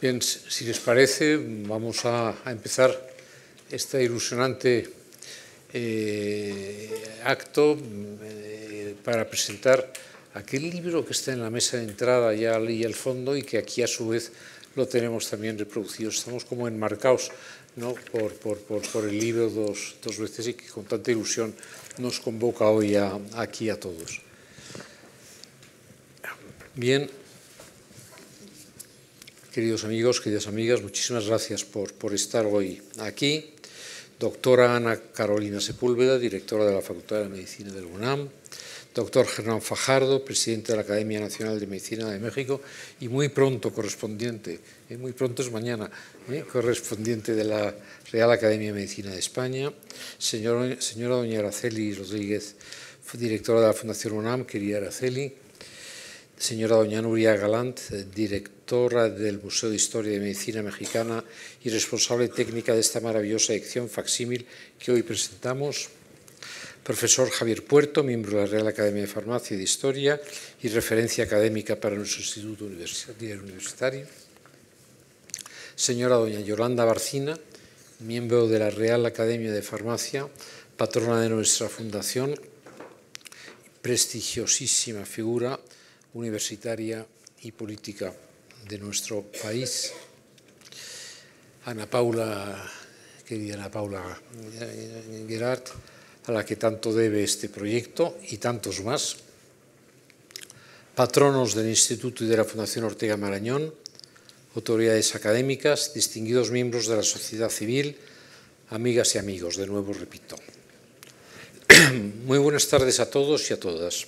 Bien, si les parece, vamos a, empezar este ilusionante eh, acto eh, para presentar aquel libro que está en la mesa de entrada, ya leí al fondo, y que aquí a su vez lo tenemos también reproducido. Estamos como enmarcados por, el libro dos, veces y que con tanta ilusión nos convoca hoy aquí a todos. Bien. Queridos amigos, queridas amigas, muchísimas gracias por, estar hoy aquí. Doctora Ana Carolina Sepúlveda, directora de la Facultad de Medicina del UNAM. Doctor Hernán Fajardo, presidente de la Academia Nacional de Medicina de México y muy pronto correspondiente, eh, muy pronto es mañana, eh, correspondiente de la Real Academia de Medicina de España. señora doña Araceli Rodríguez, directora de la Fundación UNAM, querida Araceli señora doña Nuria Galant, directora del Museo de Historia y Medicina Mexicana y responsable técnica de esta maravillosa edición facsímil que hoy presentamos, profesor Javier Puerto, miembro de la Real Academia de Farmacia y de Historia y referencia académica para nuestro Instituto Universitario, señora doña Yolanda Barcina, miembro de la Real Academia de Farmacia, patrona de nuestra fundación, prestigiosísima figura, universitaria y política de nuestro país. Ana Paula, querida Ana Paula Gerard, a la que tanto debe este proyecto y tantos más, patronos del Instituto y de la Fundación Ortega Marañón, autoridades académicas, distinguidos miembros de la sociedad civil, amigas y amigos, de nuevo repito. Muy buenas tardes a todos y a todas.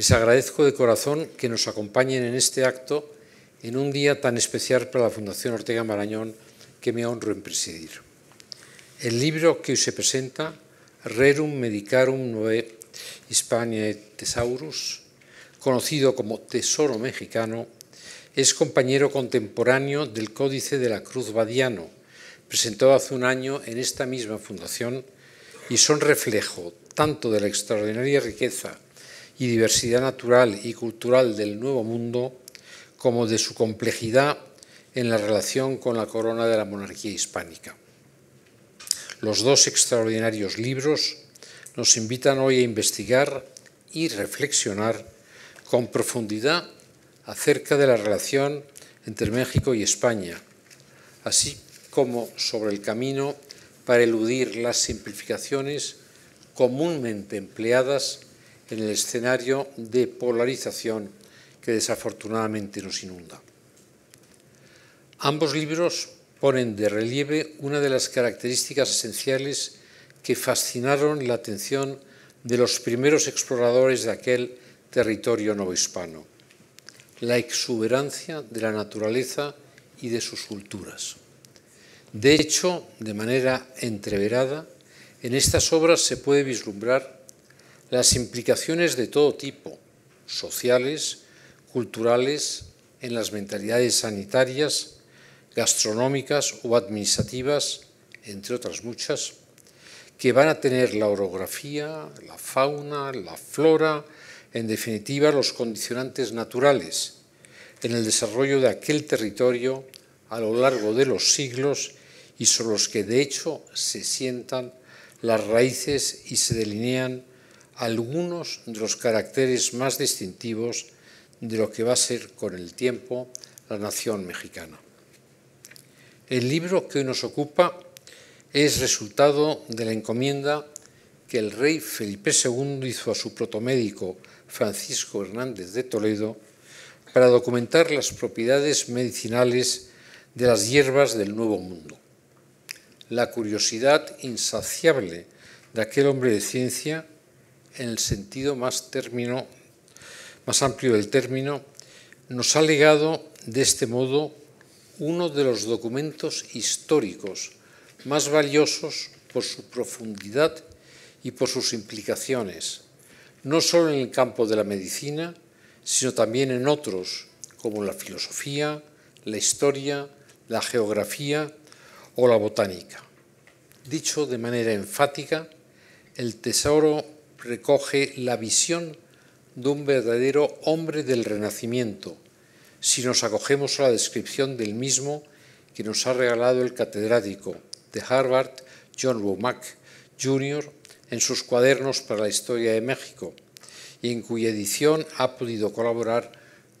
Les agradezco de corazón que nos acompañen en este acto en un día tan especial para la Fundación Ortega Marañón que me honro en presidir. El libro que hoy se presenta, Rerum Medicarum Noe Hispaniae Thesaurus, conocido como Tesoro Mexicano, es compañero contemporáneo del Códice de la Cruz Badiano, presentado hace un año en esta misma fundación, y son reflejo tanto de la extraordinaria riqueza y diversidad natural y cultural del Nuevo Mundo, como de su complejidad en la relación con la corona de la monarquía hispánica. Los dos extraordinarios libros nos invitan hoy a investigar y reflexionar con profundidad acerca de la relación entre México y España, así como sobre el camino para eludir las simplificaciones comúnmente empleadas en el escenario de polarización que desafortunadamente nos inunda. Ambos libros ponen de relieve una de las características esenciales que fascinaron la atención de los primeros exploradores de aquel territorio novohispano, la exuberancia de la naturaleza y de sus culturas. De hecho, de manera entreverada, en estas obras se puede vislumbrar las implicaciones de todo tipo, sociales, culturales, en las mentalidades sanitarias, gastronómicas o administrativas, entre otras muchas, que van a tener la orografía, la fauna, la flora, en definitiva los condicionantes naturales, en el desarrollo de aquel territorio a lo largo de los siglos y sobre los que de hecho se sientan las raíces y se delinean algunos de los caracteres más distintivos de lo que va a ser con el tiempo la nación mexicana. El libro que hoy nos ocupa es resultado de la encomienda que el rey Felipe II hizo a su protomédico Francisco Hernández de Toledo para documentar las propiedades medicinales de las hierbas del Nuevo Mundo. La curiosidad insaciable de aquel hombre de ciencia en el sentido más, término, más amplio del término, nos ha legado de este modo uno de los documentos históricos más valiosos por su profundidad y por sus implicaciones, no solo en el campo de la medicina, sino también en otros, como la filosofía, la historia, la geografía o la botánica. Dicho de manera enfática, el tesoro recoge la visión de un verdadero hombre del Renacimiento, si nos acogemos a la descripción del mismo que nos ha regalado el catedrático de Harvard, John Womack Jr., en sus cuadernos para la historia de México, y en cuya edición ha podido colaborar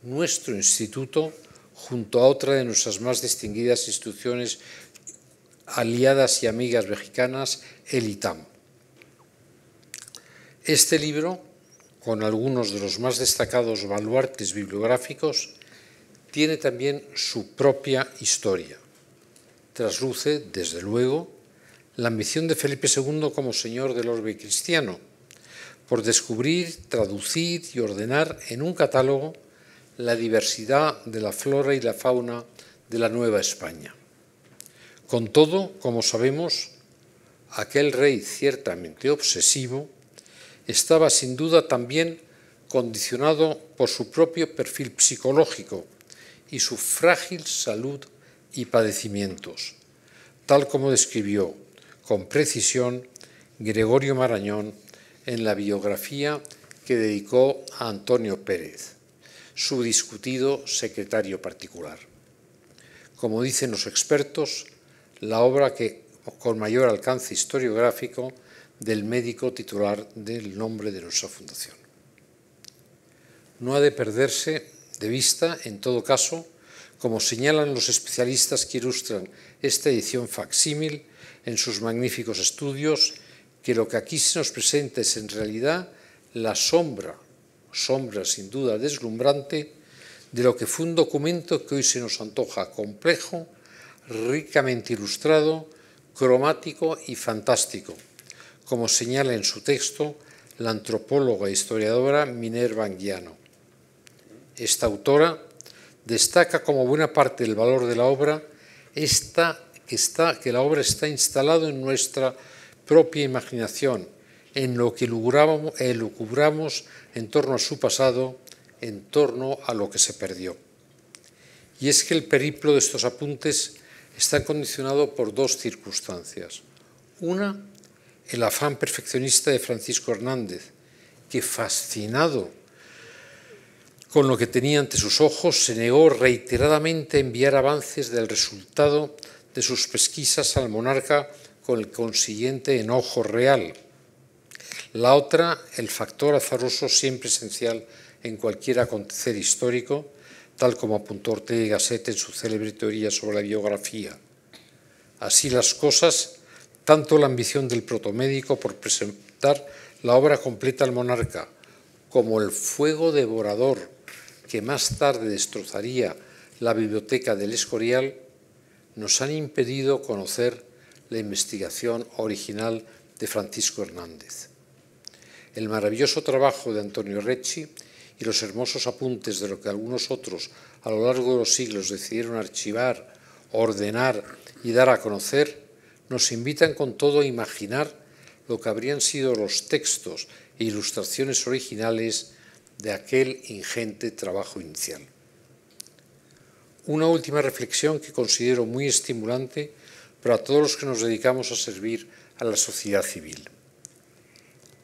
nuestro instituto junto a otra de nuestras más distinguidas instituciones aliadas y amigas mexicanas, el ITAM. Este libro, con algunos de los más destacados baluartes bibliográficos, tiene también su propia historia. Trasluce, desde luego, la ambición de Felipe II como señor del orbe cristiano, por descubrir, traducir y ordenar en un catálogo la diversidad de la flora y la fauna de la Nueva España. Con todo, como sabemos, aquel rey ciertamente obsesivo estaba sin duda también condicionado por su propio perfil psicológico y su frágil salud y padecimientos, tal como describió con precisión Gregorio Marañón en la biografía que dedicó a Antonio Pérez, su discutido secretario particular. Como dicen los expertos, la obra que con mayor alcance historiográfico del médico titular del nombre de nuestra fundación. No ha de perderse de vista, en todo caso, como señalan los especialistas que ilustran esta edición facsímil en sus magníficos estudios, que lo que aquí se nos presenta es en realidad la sombra, sombra sin duda deslumbrante, de lo que fue un documento que hoy se nos antoja complejo, ricamente ilustrado, cromático y fantástico como señala en su texto la antropóloga e historiadora Minerva Anguiano. Esta autora destaca como buena parte del valor de la obra esta, que, está, que la obra está instalada en nuestra propia imaginación, en lo que lucubramos eh, en torno a su pasado, en torno a lo que se perdió. Y es que el periplo de estos apuntes está condicionado por dos circunstancias. Una, el afán perfeccionista de Francisco Hernández, que fascinado con lo que tenía ante sus ojos, se negó reiteradamente a enviar avances del resultado de sus pesquisas al monarca con el consiguiente enojo real. La otra, el factor azaroso siempre esencial en cualquier acontecer histórico, tal como apuntó Ortega y Gasset en su célebre teoría sobre la biografía. Así las cosas, tanto la ambición del protomédico por presentar la obra completa al monarca, como el fuego devorador que más tarde destrozaría la biblioteca del Escorial, nos han impedido conocer la investigación original de Francisco Hernández. El maravilloso trabajo de Antonio Recci y los hermosos apuntes de lo que algunos otros a lo largo de los siglos decidieron archivar, ordenar y dar a conocer, nos invitan con todo a imaginar lo que habrían sido los textos e ilustraciones originales de aquel ingente trabajo inicial. Una última reflexión que considero muy estimulante para todos los que nos dedicamos a servir a la sociedad civil.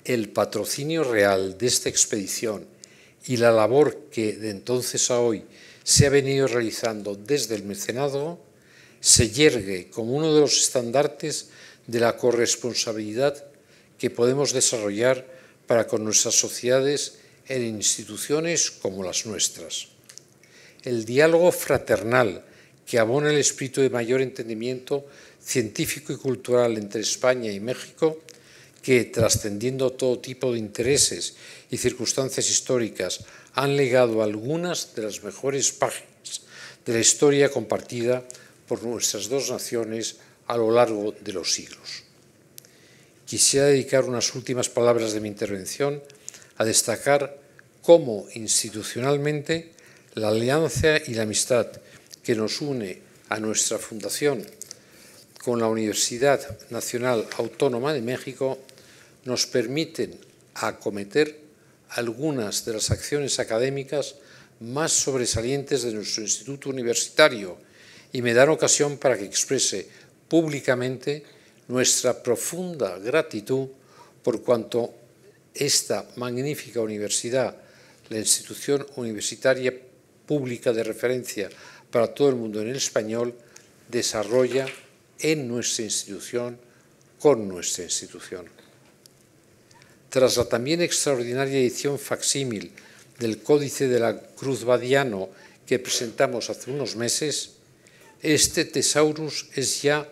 El patrocinio real de esta expedición y la labor que de entonces a hoy se ha venido realizando desde el mecenado se yergue como uno de los estandartes de la corresponsabilidad que podemos desarrollar para con nuestras sociedades en instituciones como las nuestras. El diálogo fraternal que abona el espíritu de mayor entendimiento científico y cultural entre España y México, que, trascendiendo todo tipo de intereses y circunstancias históricas, han legado algunas de las mejores páginas de la historia compartida por nuestras dos naciones a lo largo de los siglos. Quisiera dedicar unas últimas palabras de mi intervención a destacar cómo institucionalmente la alianza y la amistad que nos une a nuestra fundación con la Universidad Nacional Autónoma de México nos permiten acometer algunas de las acciones académicas más sobresalientes de nuestro instituto universitario y me dan ocasión para que exprese públicamente nuestra profunda gratitud por cuanto esta magnífica universidad, la institución universitaria pública de referencia para todo el mundo en el español, desarrolla en nuestra institución, con nuestra institución. Tras la también extraordinaria edición facsímil del Códice de la Cruz Badiano que presentamos hace unos meses, este Tesaurus es ya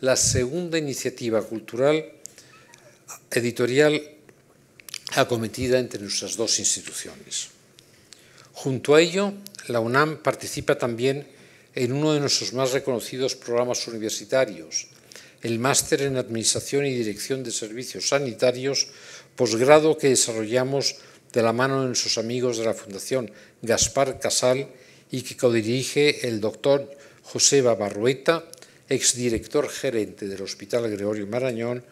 la segunda iniciativa cultural editorial acometida entre nuestras dos instituciones. Junto a ello, la UNAM participa también en uno de nuestros más reconocidos programas universitarios, el Máster en Administración y Dirección de Servicios Sanitarios, posgrado que desarrollamos de la mano de nuestros amigos de la Fundación Gaspar Casal y que codirige el doctor José ex exdirector gerente del Hospital Gregorio Marañón,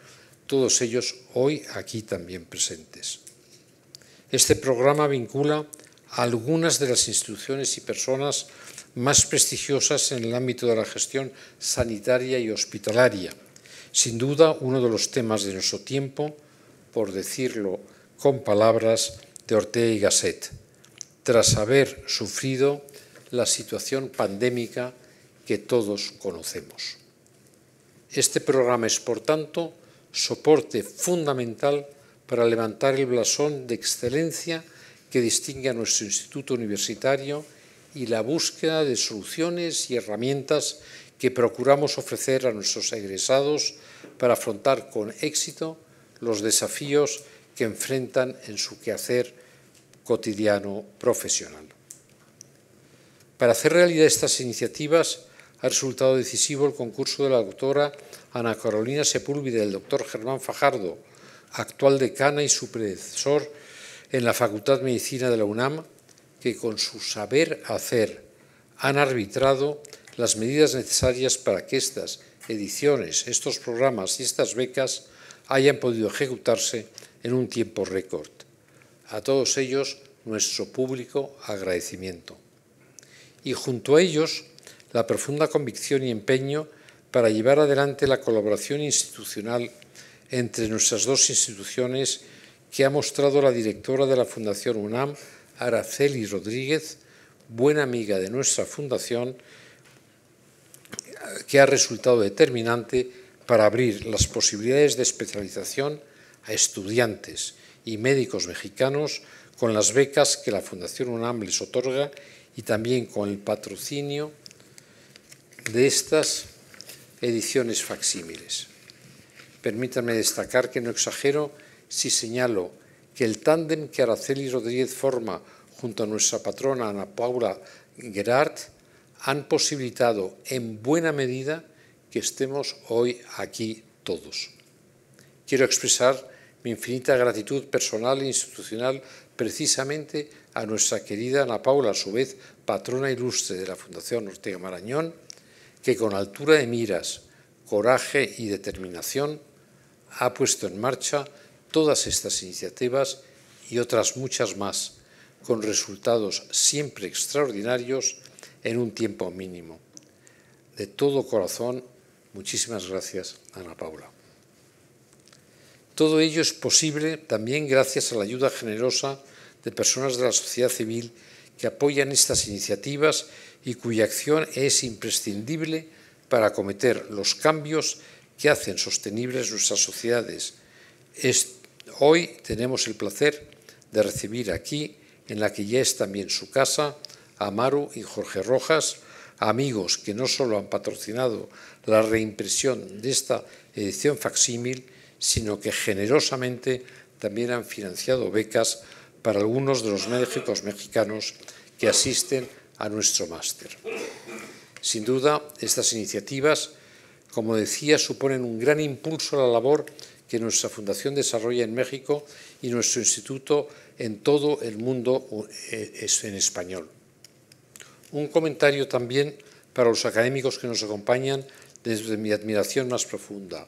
todos ellos hoy aquí también presentes. Este programa vincula a algunas de las instituciones y personas más prestigiosas en el ámbito de la gestión sanitaria y hospitalaria. Sin duda, uno de los temas de nuestro tiempo, por decirlo con palabras de Ortega y Gasset, tras haber sufrido la situación pandémica que todos conocemos. Este programa es, por tanto, soporte fundamental para levantar el blasón de excelencia que distingue a nuestro instituto universitario y la búsqueda de soluciones y herramientas que procuramos ofrecer a nuestros egresados para afrontar con éxito los desafíos que enfrentan en su quehacer cotidiano profesional. Para hacer realidad estas iniciativas ha resultado decisivo el concurso de la doctora Ana Carolina Sepúlveda y del doctor Germán Fajardo, actual decana y su predecesor en la Facultad de Medicina de la UNAM, que con su saber hacer han arbitrado las medidas necesarias para que estas ediciones, estos programas y estas becas hayan podido ejecutarse en un tiempo récord. A todos ellos, nuestro público agradecimiento. Y junto a ellos, la profunda convicción y empeño para llevar adelante la colaboración institucional entre nuestras dos instituciones que ha mostrado la directora de la Fundación UNAM, Araceli Rodríguez, buena amiga de nuestra Fundación, que ha resultado determinante para abrir las posibilidades de especialización a estudiantes y médicos mexicanos con las becas que la Fundación UNAM les otorga y también con el patrocinio de estas ediciones facsímiles. Permítanme destacar que no exagero si señalo que el tándem que Araceli Rodríguez forma junto a nuestra patrona Ana Paula Gerard han posibilitado en buena medida que estemos hoy aquí todos. Quiero expresar mi infinita gratitud personal e institucional precisamente a nuestra querida Ana Paula, a su vez patrona ilustre de la Fundación Ortega Marañón, que con altura de miras, coraje y determinación ha puesto en marcha todas estas iniciativas y otras muchas más, con resultados siempre extraordinarios en un tiempo mínimo. De todo corazón, muchísimas gracias, Ana Paula. Todo ello es posible también gracias a la ayuda generosa de personas de la sociedad civil que apoyan estas iniciativas y cuya acción es imprescindible para acometer los cambios que hacen sostenibles nuestras sociedades. hoy tenemos el placer de recibir aquí, en la que ya es también su casa, a Maru y Jorge Rojas, amigos que no solo han patrocinado la reimpresión de esta edición facsímil, sino que generosamente también han financiado becas para algunos de los médicos mexicanos que asisten a nuestro máster. Sin duda, estas iniciativas, como decía, suponen un gran impulso a la labor que nuestra Fundación desarrolla en México y nuestro instituto en todo el mundo e, en español. Un comentario también para los académicos que nos acompañan desde mi admiración más profunda.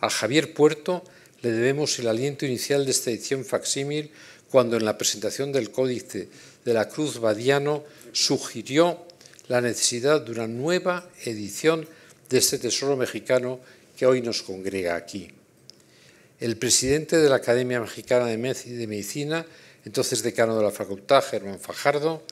A Javier Puerto le debemos el aliento inicial de esta edición facsímil cuando en la presentación del Códice de la Cruz Badiano sugirió la necesidad de una nueva edición de este tesoro mexicano que hoy nos congrega aquí. El presidente de la Academia Mexicana de Medicina, entonces decano de la facultad, Germán Fajardo,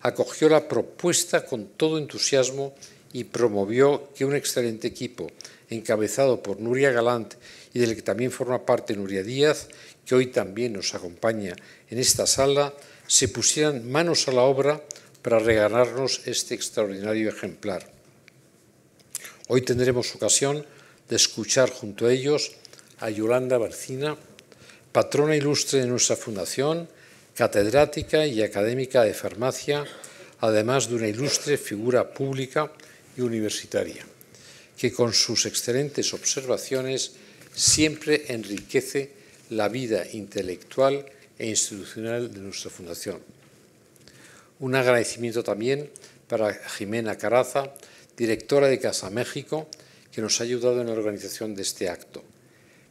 acogió la propuesta con todo entusiasmo y promovió que un excelente equipo, encabezado por Nuria Galante y del que también forma parte Nuria Díaz, que hoy también nos acompaña en esta sala, se pusieran manos a la obra para regalarnos este extraordinario ejemplar. Hoy tendremos ocasión de escuchar junto a ellos a Yolanda Barcina, patrona ilustre de nuestra fundación, catedrática y académica de farmacia, además de una ilustre figura pública y universitaria, que con sus excelentes observaciones siempre enriquece la vida intelectual e institucional de nuestra fundación. Un agradecimiento también para Jimena Caraza, directora de Casa México, que nos ha ayudado en la organización de este acto.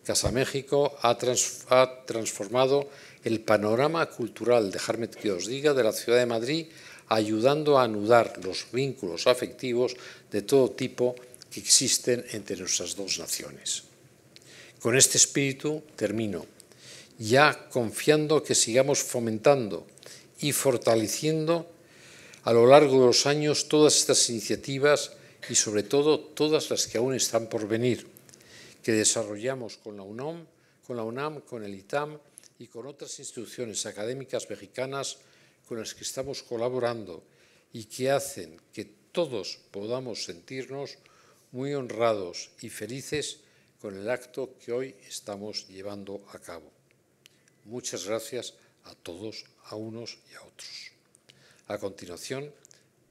Casa México ha, transformado el panorama cultural, dejarme que os diga, de la ciudad de Madrid, ayudando a anudar los vínculos afectivos de todo tipo que existen entre nuestras dos naciones. Con este espíritu termino, ya confiando que sigamos fomentando y fortaleciendo a lo largo de los años todas estas iniciativas y sobre todo todas las que aún están por venir, que desarrollamos con la UNAM, con, la UNAM, con el ITAM y con otras instituciones académicas mexicanas con las que estamos colaborando y que hacen que todos podamos sentirnos muy honrados y felices con el acto que hoy estamos llevando a cabo. Muchas gracias a todos, a unos y a otros. A continuación,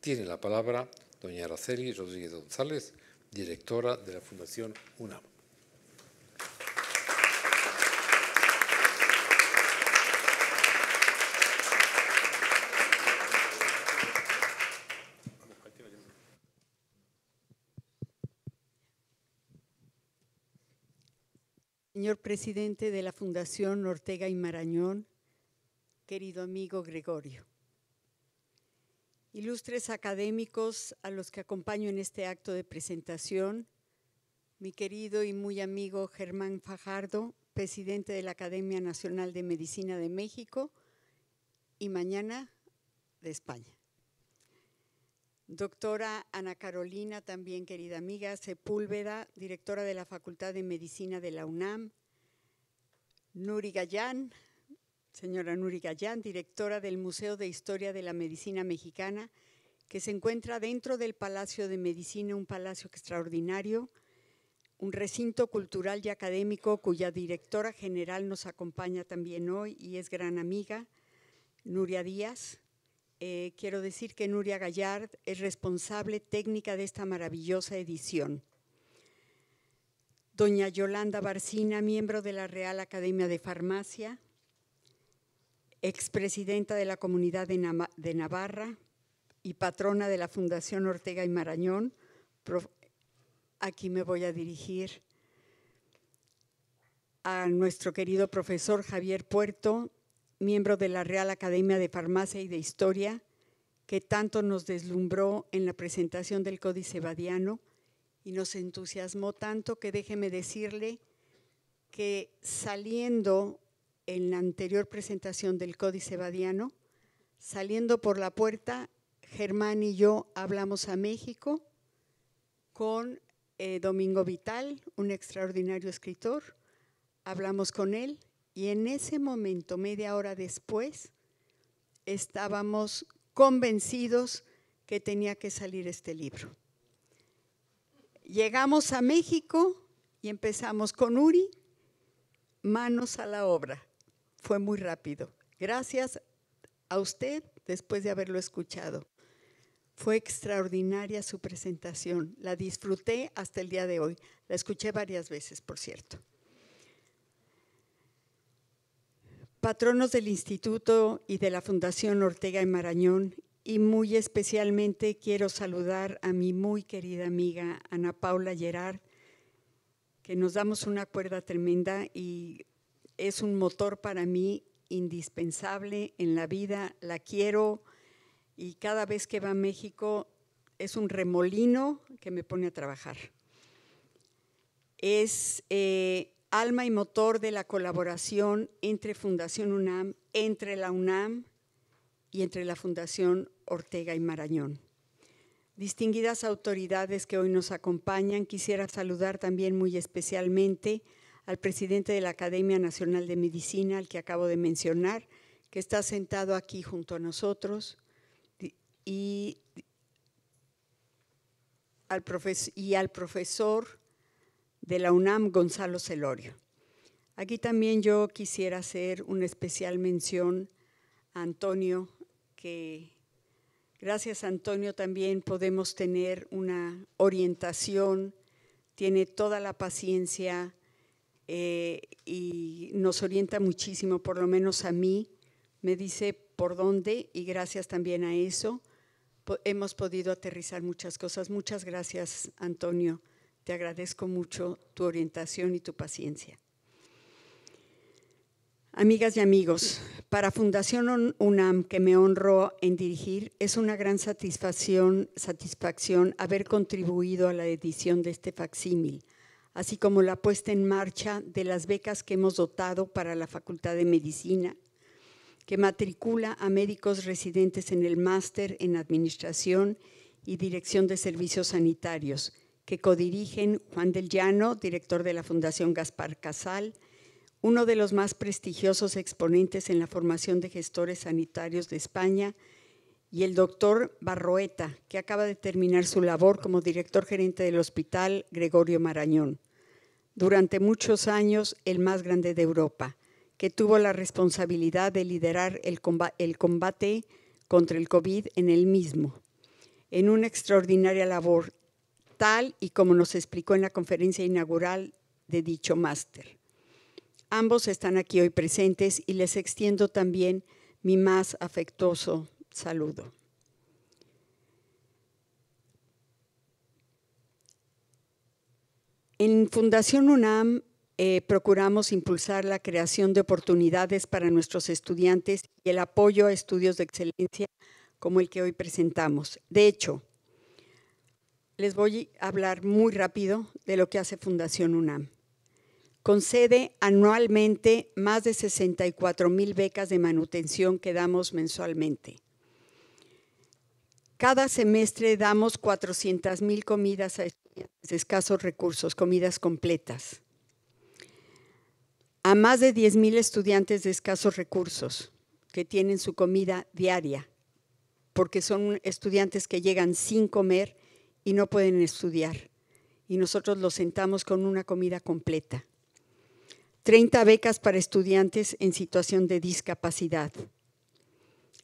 tiene la palabra doña Araceli Rodríguez González, directora de la Fundación UNAM. Señor presidente de la Fundación Ortega y Marañón, querido amigo Gregorio. Ilustres académicos a los que acompaño en este acto de presentación, mi querido y muy amigo Germán Fajardo, presidente de la Academia Nacional de Medicina de México y mañana de España. Doctora Ana Carolina, también querida amiga, Sepúlveda, directora de la Facultad de Medicina de la UNAM. Nuri Gallán, Señora Nuri Gallán, directora del Museo de Historia de la Medicina Mexicana, que se encuentra dentro del Palacio de Medicina, un palacio extraordinario, un recinto cultural y académico cuya directora general nos acompaña también hoy y es gran amiga, Nuria Díaz. Eh, quiero decir que Nuria Gallard es responsable técnica de esta maravillosa edición. Doña Yolanda Barcina, miembro de la Real Academia de Farmacia, expresidenta de la Comunidad de, Navarra y patrona de la Fundación Ortega y Marañón, aquí me voy a dirigir a nuestro querido profesor Javier Puerto, miembro de la Real Academia de Farmacia y de Historia, que tanto nos deslumbró en la presentación del Códice Badiano y nos entusiasmó tanto que déjeme decirle que saliendo en la anterior presentación del Códice Badiano, saliendo por la puerta, Germán y yo hablamos a México con eh, Domingo Vital, un extraordinario escritor, hablamos con él y en ese momento, media hora después, estábamos convencidos que tenía que salir este libro. Llegamos a México y empezamos con Uri, manos a la obra fue muy rápido. Gracias a usted después de haberlo escuchado. Fue extraordinaria su presentación. La disfruté hasta el día de hoy. La escuché varias veces, por cierto. Patronos del Instituto y de la Fundación Ortega y Marañón, y muy especialmente quiero saludar a mi muy querida amiga Ana Paula Gerard, que nos damos una cuerda tremenda y es un motor para mí indispensable en la vida, la quiero y cada vez que va a México es un remolino que me pone a trabajar. Es eh, alma y motor de la colaboración entre Fundación UNAM, entre la UNAM y entre la Fundación Ortega y Marañón. Distinguidas autoridades que hoy nos acompañan, quisiera saludar también muy especialmente al presidente de la Academia Nacional de Medicina, al que acabo de mencionar, que está sentado aquí junto a nosotros, y al, y al profesor de la UNAM, Gonzalo Celorio. Aquí también yo quisiera hacer una especial mención a Antonio, que gracias a Antonio también podemos tener una orientación, tiene toda la paciencia eh, y nos orienta muchísimo, por lo menos a mí, me dice por dónde y gracias también a eso hemos podido aterrizar muchas cosas. Muchas gracias, Antonio. Te agradezco mucho tu orientación y tu paciencia. Amigas y amigos, para Fundación UNAM, que me honro en dirigir, es una gran satisfacción, satisfacción haber contribuido a la edición de este facsímil así como la puesta en marcha de las becas que hemos dotado para la Facultad de Medicina, que matricula a médicos residentes en el máster en Administración y Dirección de Servicios Sanitarios, que codirigen Juan del Llano, director de la Fundación Gaspar Casal, uno de los más prestigiosos exponentes en la formación de gestores sanitarios de España, y el doctor Barroeta, que acaba de terminar su labor como director gerente del Hospital Gregorio Marañón, durante muchos años el más grande de Europa, que tuvo la responsabilidad de liderar el combate contra el COVID en el mismo, en una extraordinaria labor, tal y como nos explicó en la conferencia inaugural de dicho máster. Ambos están aquí hoy presentes y les extiendo también mi más afectuoso saludo. En Fundación UNAM eh, procuramos impulsar la creación de oportunidades para nuestros estudiantes y el apoyo a estudios de excelencia como el que hoy presentamos. De hecho, les voy a hablar muy rápido de lo que hace Fundación UNAM. Concede anualmente más de 64 mil becas de manutención que damos mensualmente. Cada semestre damos 400,000 mil comidas a estudiantes de escasos recursos, comidas completas, a más de 10,000 estudiantes de escasos recursos que tienen su comida diaria, porque son estudiantes que llegan sin comer y no pueden estudiar. Y nosotros los sentamos con una comida completa. 30 becas para estudiantes en situación de discapacidad.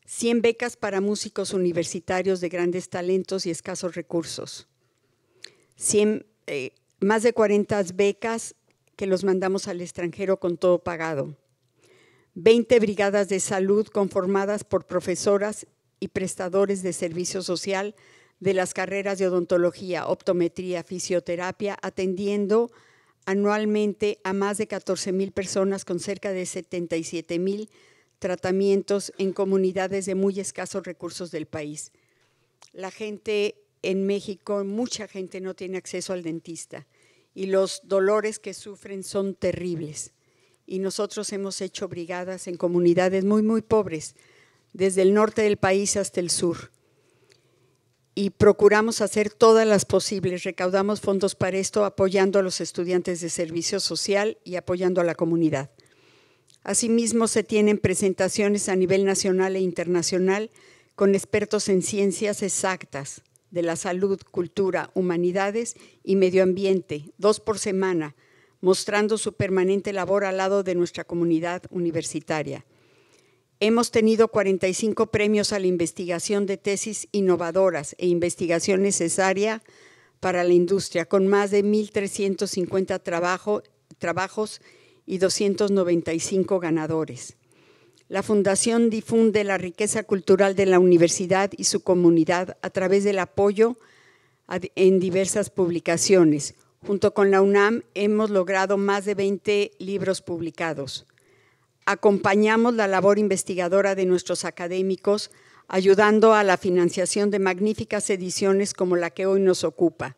100 becas para músicos universitarios de grandes talentos y escasos recursos. 100, eh, más de 40 becas que los mandamos al extranjero con todo pagado. 20 brigadas de salud conformadas por profesoras y prestadores de servicio social de las carreras de odontología, optometría, fisioterapia, atendiendo anualmente a más de 14 mil personas con cerca de 77 mil tratamientos en comunidades de muy escasos recursos del país. La gente en México, mucha gente no tiene acceso al dentista y los dolores que sufren son terribles. Y nosotros hemos hecho brigadas en comunidades muy, muy pobres, desde el norte del país hasta el sur. Y procuramos hacer todas las posibles. Recaudamos fondos para esto apoyando a los estudiantes de servicio social y apoyando a la comunidad. Asimismo, se tienen presentaciones a nivel nacional e internacional con expertos en ciencias exactas de la salud, cultura, humanidades y medio ambiente, dos por semana, mostrando su permanente labor al lado de nuestra comunidad universitaria. Hemos tenido 45 premios a la investigación de tesis innovadoras e investigación necesaria para la industria, con más de 1.350 trabajos y 295 ganadores. La Fundación difunde la riqueza cultural de la universidad y su comunidad a través del apoyo en diversas publicaciones. Junto con la UNAM hemos logrado más de 20 libros publicados. Acompañamos la labor investigadora de nuestros académicos, ayudando a la financiación de magníficas ediciones como la que hoy nos ocupa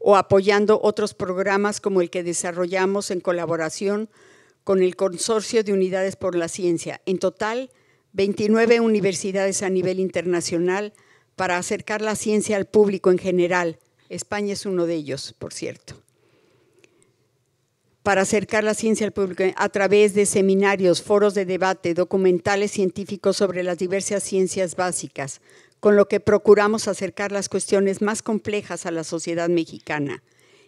o apoyando otros programas como el que desarrollamos en colaboración con el Consorcio de Unidades por la Ciencia. En total, 29 universidades a nivel internacional para acercar la ciencia al público en general. España es uno de ellos, por cierto. Para acercar la ciencia al público a través de seminarios, foros de debate, documentales científicos sobre las diversas ciencias básicas, con lo que procuramos acercar las cuestiones más complejas a la sociedad mexicana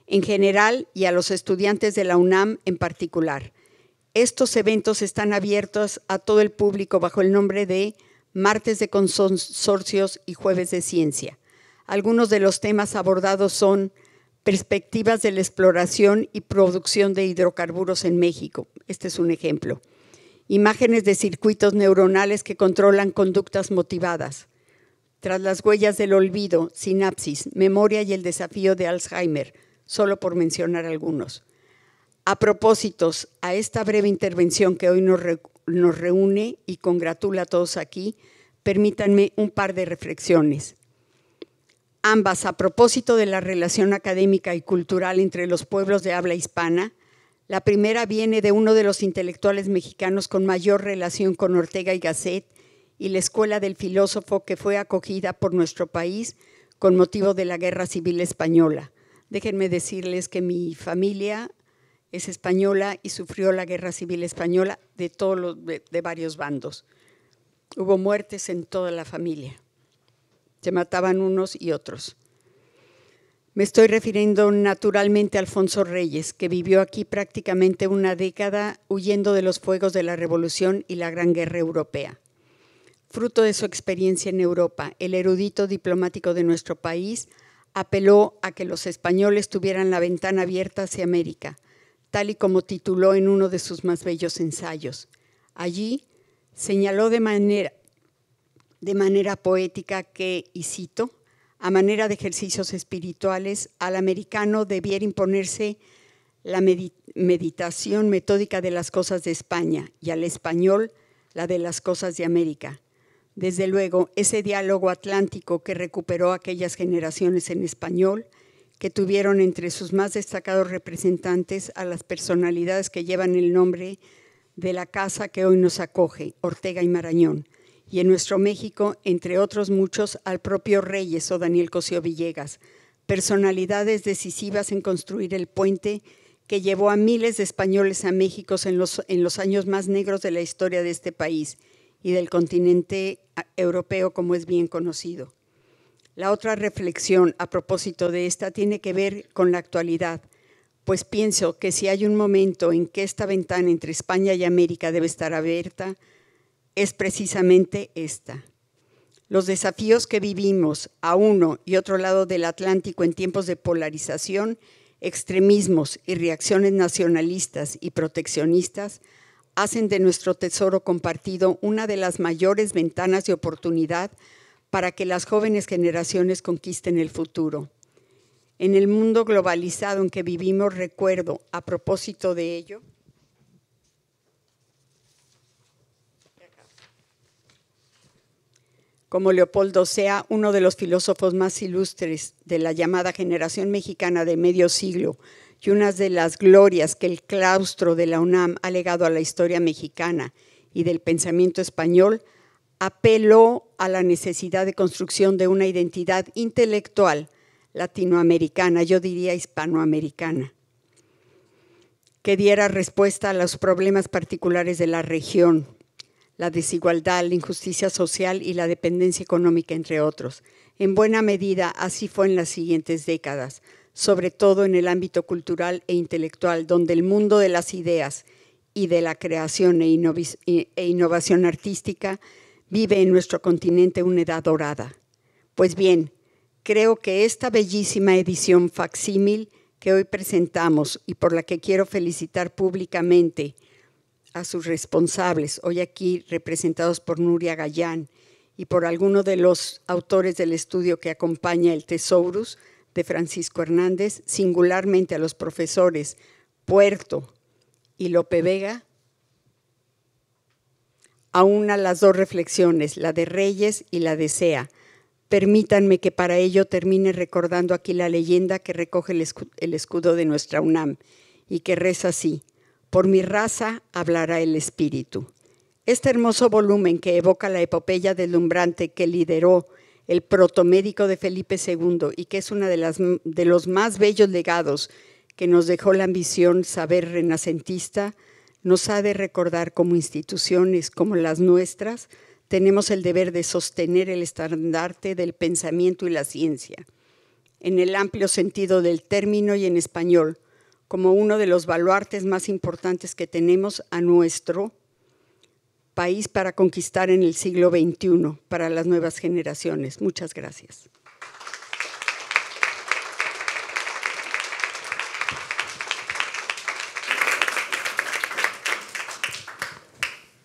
en general y a los estudiantes de la UNAM en particular. Estos eventos están abiertos a todo el público bajo el nombre de Martes de Consorcios y Jueves de Ciencia. Algunos de los temas abordados son perspectivas de la exploración y producción de hidrocarburos en México. Este es un ejemplo. Imágenes de circuitos neuronales que controlan conductas motivadas. Tras las huellas del olvido, sinapsis, memoria y el desafío de Alzheimer, solo por mencionar algunos. A propósitos, a esta breve intervención que hoy nos, reúne y congratula a todos aquí, permítanme un par de reflexiones. Ambas a propósito de la relación académica y cultural entre los pueblos de habla hispana, la primera viene de uno de los intelectuales mexicanos con mayor relación con Ortega y Gasset, y la Escuela del Filósofo que fue acogida por nuestro país con motivo de la Guerra Civil Española. Déjenme decirles que mi familia es española y sufrió la Guerra Civil Española de, todos los, de, varios bandos. Hubo muertes en toda la familia. Se mataban unos y otros. Me estoy refiriendo naturalmente a Alfonso Reyes, que vivió aquí prácticamente una década huyendo de los fuegos de la Revolución y la Gran Guerra Europea fruto de su experiencia en Europa, el erudito diplomático de nuestro país apeló a que los españoles tuvieran la ventana abierta hacia América, tal y como tituló en uno de sus más bellos ensayos. Allí señaló de manera, de manera poética que, y cito, a manera de ejercicios espirituales, al americano debiera imponerse la meditación metódica de las cosas de España y al español la de las cosas de América, desde luego, ese diálogo atlántico que recuperó aquellas generaciones en español, que tuvieron entre sus más destacados representantes a las personalidades que llevan el nombre de la casa que hoy nos acoge, Ortega y Marañón, y en nuestro México, entre otros muchos, al propio Reyes o Daniel Cosío Villegas, personalidades decisivas en construir el puente que llevó a miles de españoles a México en los años más negros de la historia de este país – y del continente europeo, como es bien conocido. La otra reflexión a propósito de esta tiene que ver con la actualidad, pues pienso que si hay un momento en que esta ventana entre España y América debe estar abierta, es precisamente esta. Los desafíos que vivimos a uno y otro lado del Atlántico en tiempos de polarización, extremismos y reacciones nacionalistas y proteccionistas hacen de nuestro tesoro compartido una de las mayores ventanas de oportunidad para que las jóvenes generaciones conquisten el futuro. En el mundo globalizado en que vivimos, recuerdo, a propósito de ello, como Leopoldo Sea, uno de los filósofos más ilustres de la llamada generación mexicana de medio siglo, y una de las glorias que el claustro de la UNAM ha legado a la historia mexicana y del pensamiento español, apeló a la necesidad de construcción de una identidad intelectual latinoamericana, yo diría hispanoamericana, que diera respuesta a los problemas particulares de la región, la desigualdad, la injusticia social y la dependencia económica, entre otros. En buena medida, así fue en las siguientes décadas sobre todo en el ámbito cultural e intelectual, donde el mundo de las ideas y de la creación e, e, e, innovación artística vive en nuestro continente una edad dorada. Pues bien, creo que esta bellísima edición facsímil que hoy presentamos y por la que quiero felicitar públicamente a sus responsables, hoy aquí representados por Nuria Gallán y por alguno de los autores del estudio que acompaña el Tesaurus, de Francisco Hernández, singularmente a los profesores Puerto y Lope Vega, a las dos reflexiones, la de Reyes y la de Sea. Permítanme que para ello termine recordando aquí la leyenda que recoge el escudo de nuestra UNAM y que reza así, por mi raza hablará el espíritu. Este hermoso volumen que evoca la epopeya deslumbrante que lideró el protomédico de Felipe II y que es uno de, los más bellos legados que nos dejó la ambición saber renacentista, nos ha de recordar como instituciones como las nuestras tenemos el deber de sostener el estandarte del pensamiento y la ciencia, en el amplio sentido del término y en español, como uno de los baluartes más importantes que tenemos a nuestro país para conquistar en el siglo XXI para las nuevas generaciones. Muchas gracias.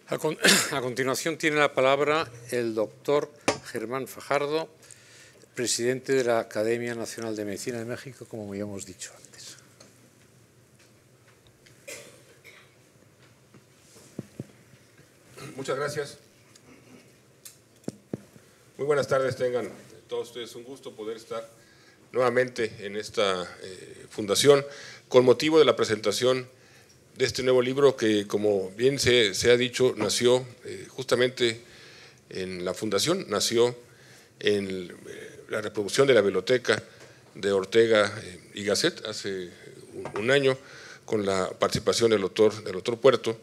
A, continuación tiene la palabra el doctor Germán Fajardo, presidente de la Academia Nacional de Medicina de México, como ya hemos dicho Muchas gracias. Muy buenas tardes, tengan todos ustedes un gusto poder estar nuevamente en esta eh, fundación con motivo de la presentación de este nuevo libro que, como bien se, ha dicho, nació eh, justamente en la fundación, nació en eh, la reproducción de la biblioteca de Ortega y Gasset hace un, año con la participación del autor, del autor Puerto.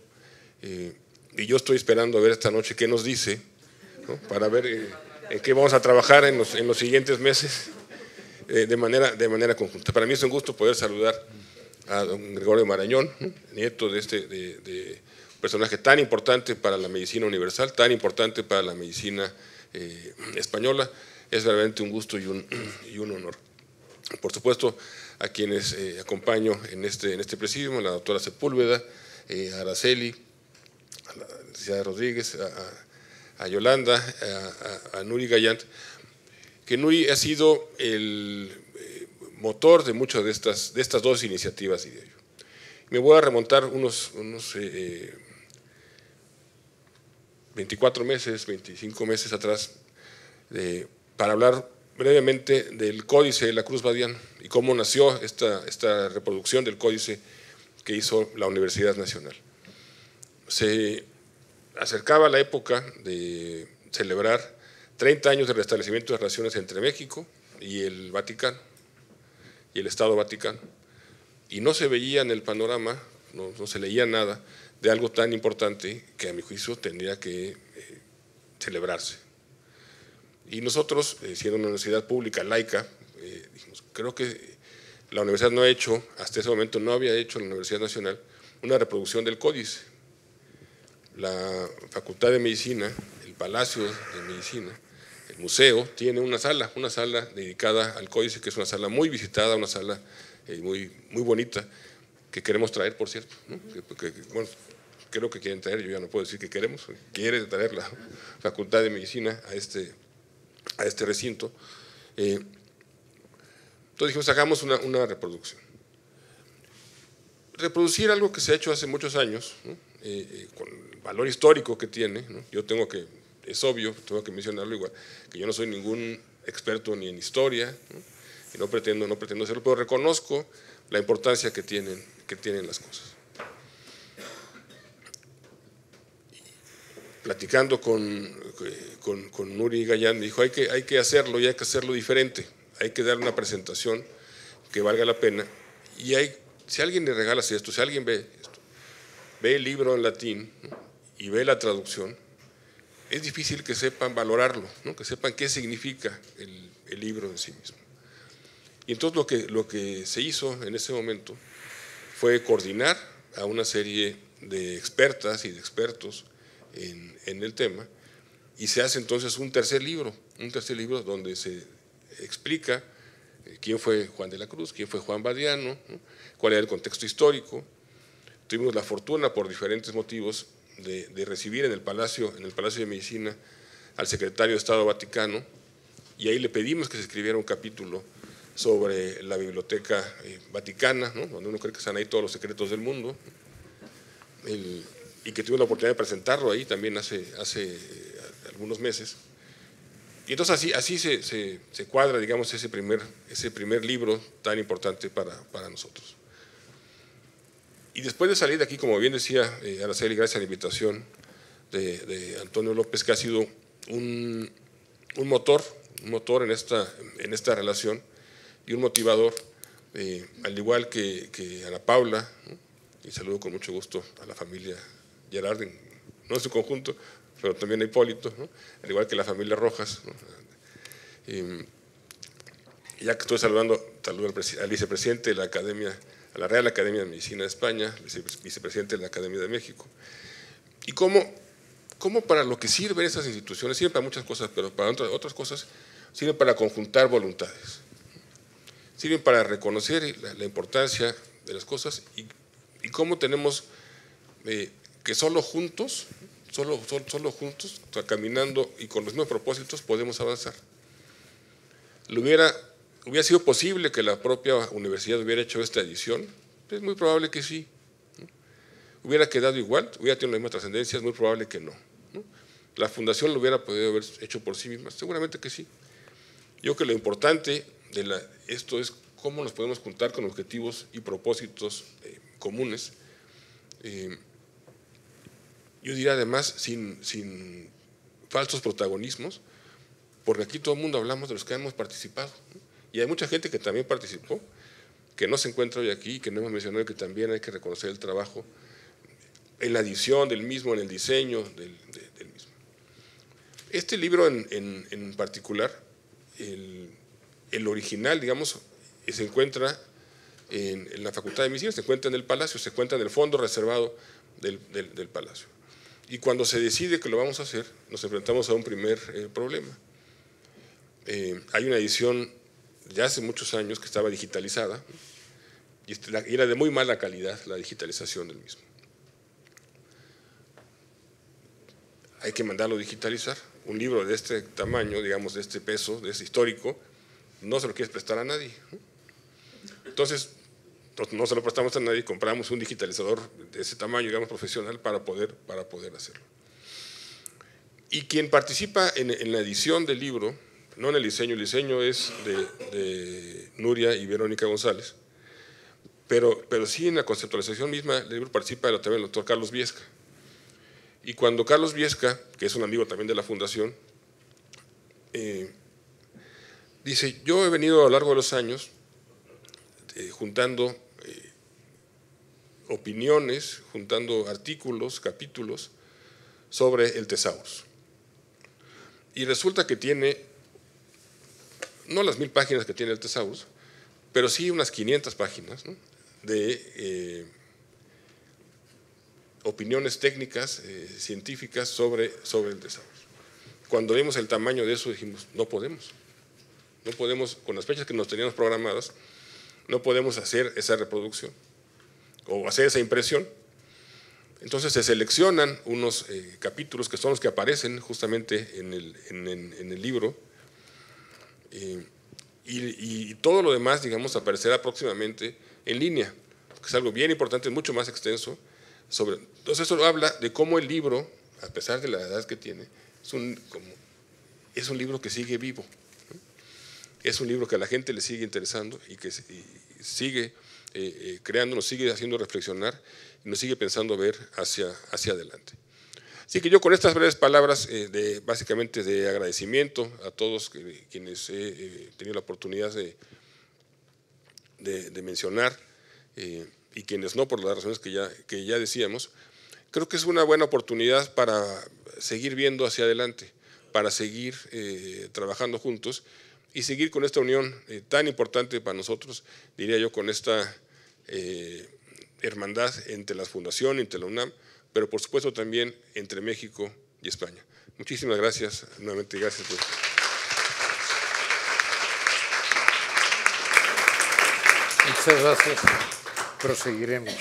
Y yo estoy esperando a ver esta noche qué nos dice, para ver eh, en qué vamos a trabajar en los, siguientes meses eh, de, manera, de manera conjunta. Para mí es un gusto poder saludar a don Gregorio Marañón, nieto de este de, personaje tan importante para la medicina universal, tan importante para la medicina eh, española. Es realmente un gusto y un, y un honor. Por supuesto, a quienes acompaño en este, en este la doctora Sepúlveda, Araceli, a la licenciada Rodríguez, a, Yolanda, a, Nuri Gallant, que Nuri ha sido el eh, motor de muchas de estas, de estas dos iniciativas, Me voy a remontar unos, unos 24 eh, eh, meses, 25 meses atrás, para hablar brevemente del códice de la Cruz Badián y cómo nació esta, esta reproducción del códice que hizo la Universidad Nacional se acercaba la época de celebrar 30 años de restablecimiento de relaciones entre México y el Vaticano, y el Estado Vaticano. Y no se veía en el panorama, no, se leía nada de algo tan importante que a mi juicio tendría que eh, celebrarse. Y nosotros, eh, siendo una universidad pública laica, eh, dijimos, creo que la universidad no ha hecho, hasta ese momento no había hecho la Universidad Nacional, una reproducción del códice la Facultad de Medicina, el Palacio de Medicina, el museo, tiene una sala, una sala dedicada al códice, que es una sala muy visitada, una sala eh, muy, muy bonita, que queremos traer, por cierto. ¿no? bueno, creo que quieren traer, yo ya no puedo decir que queremos, quiere traer la Facultad de Medicina a este, a este recinto. Eh, entonces dijimos, hagamos una, reproducción. Reproducir algo que se ha hecho hace muchos años, eh, valor histórico que tiene, yo tengo que, es obvio, tengo que mencionarlo igual, que yo no soy ningún experto ni en historia, ¿no? y no pretendo, no pretendo hacerlo, pero reconozco la importancia que tienen, que tienen las cosas. Platicando con, con, Nuri Gallán, dijo, hay que, hay que hacerlo y hay que hacerlo diferente, hay que dar una presentación que valga la pena. Y hay, si alguien le regala esto, si alguien ve ve el libro en latín, y ve la traducción, es difícil que sepan valorarlo, que sepan qué significa el, libro en sí mismo. Y entonces lo que, lo que se hizo en ese momento fue coordinar a una serie de expertas y de expertos en, en el tema, y se hace entonces un tercer libro, un tercer libro donde se explica eh, quién fue Juan de la Cruz, quién fue Juan Badiano, cuál era el contexto histórico. Tuvimos la fortuna, por diferentes motivos, de, recibir en el, Palacio, en el Palacio de Medicina al secretario de Estado Vaticano y ahí le pedimos que se escribiera un capítulo sobre la biblioteca eh, vaticana, donde uno cree que están ahí todos los secretos del mundo, y que tuve la oportunidad de presentarlo ahí también hace, hace eh, algunos meses. Y entonces así, así se, cuadra, digamos, ese primer, ese primer libro tan importante para nosotros. Y después de salir de aquí, como bien decía eh, Araceli, gracias a la invitación de, Antonio López, que ha sido un, motor, un motor en esta, en esta relación y un motivador, eh, al igual que, a la Paula, y saludo con mucho gusto a la familia Gerard, no en su conjunto, pero también a Hipólito, al igual que la familia Rojas. Y, ya que estoy saludando, saludo al, al vicepresidente de la Academia a la Real Academia de Medicina de España, vicepresidente de la Academia de México. Y cómo, cómo para lo que sirven esas instituciones, sirven para muchas cosas, pero para otras cosas sirven para conjuntar voluntades, sirven para reconocer la, importancia de las cosas y, y cómo tenemos eh, que solo juntos, solo, solo, solo juntos, caminando y con los mismos propósitos podemos avanzar. Lo hubiera ¿Hubiera sido posible que la propia universidad hubiera hecho esta edición? Es muy probable que sí. ¿Hubiera quedado igual? ¿Hubiera tenido la misma trascendencia? Es muy probable que no, ¿La fundación lo hubiera podido haber hecho por sí misma? Seguramente que sí. Yo creo que lo importante de esto es cómo nos podemos juntar con objetivos y propósitos eh, comunes. Eh, yo diría además sin, sin falsos protagonismos, porque aquí todo el mundo hablamos de los que hemos participado. Y hay mucha gente que también participó, que no se encuentra hoy aquí, que no hemos mencionado que también hay que reconocer el trabajo en la edición del mismo, en el diseño del, mismo. Este libro en, particular, el, original, digamos, se encuentra en, la Facultad de Medicina, se encuentra en el Palacio, se encuentra en el fondo reservado del, Palacio. Y cuando se decide que lo vamos a hacer, nos enfrentamos a un primer eh, problema. Eh, hay una edición ya hace muchos años que estaba digitalizada este, y era de muy mala calidad la digitalización del mismo. Hay que mandarlo a digitalizar. Un libro de este tamaño, digamos, de este peso, de este histórico, no se lo quieres prestar a nadie. Entonces, pues, no se lo prestamos a nadie, compramos un digitalizador de ese tamaño, digamos, profesional para poder, para poder hacerlo. Y quien participa en la edición del libro, no en el diseño, el diseño es de, Nuria y Verónica González, pero, pero sí en la conceptualización misma el libro participa también el doctor Carlos Viesca. Y cuando Carlos Viesca, que es un amigo también de la fundación, eh, dice, yo he venido a lo largo de los años eh, juntando eh, opiniones, juntando artículos, capítulos sobre el tesaurus. Y resulta que tiene no las mil páginas que tiene el Tesaurus, pero sí unas 500 páginas de eh, opiniones técnicas, eh, científicas sobre, sobre el Tesaurus. Cuando vimos el tamaño de eso dijimos, no podemos, no podemos, con las fechas que nos teníamos programadas, no podemos hacer esa reproducción o hacer esa impresión. Entonces se seleccionan unos eh, capítulos que son los que aparecen justamente en el, en el libro eh, y, todo lo demás, digamos, aparecerá próximamente en línea, que es algo bien importante, mucho más extenso. Sobre, entonces eso habla de cómo el libro, a pesar de la edad que tiene, es un, libro que sigue vivo. Es un libro que a la gente le sigue interesando y que sigue eh, eh, creando, nos sigue haciendo reflexionar y nos sigue pensando ver hacia adelante. Así que yo con estas breves palabras, eh, de, básicamente de agradecimiento a todos quienes he eh, tenido la oportunidad de, mencionar eh, y quienes no, por las razones que ya, que ya decíamos, creo que es una buena oportunidad para seguir viendo hacia adelante, para seguir trabajando juntos y seguir con esta unión tan importante para nosotros, diría yo, con esta hermandad entre la Fundación, entre la UNAM pero por supuesto también entre México y España. Muchísimas gracias, nuevamente gracias. Por... Muchas gracias. Proseguiremos.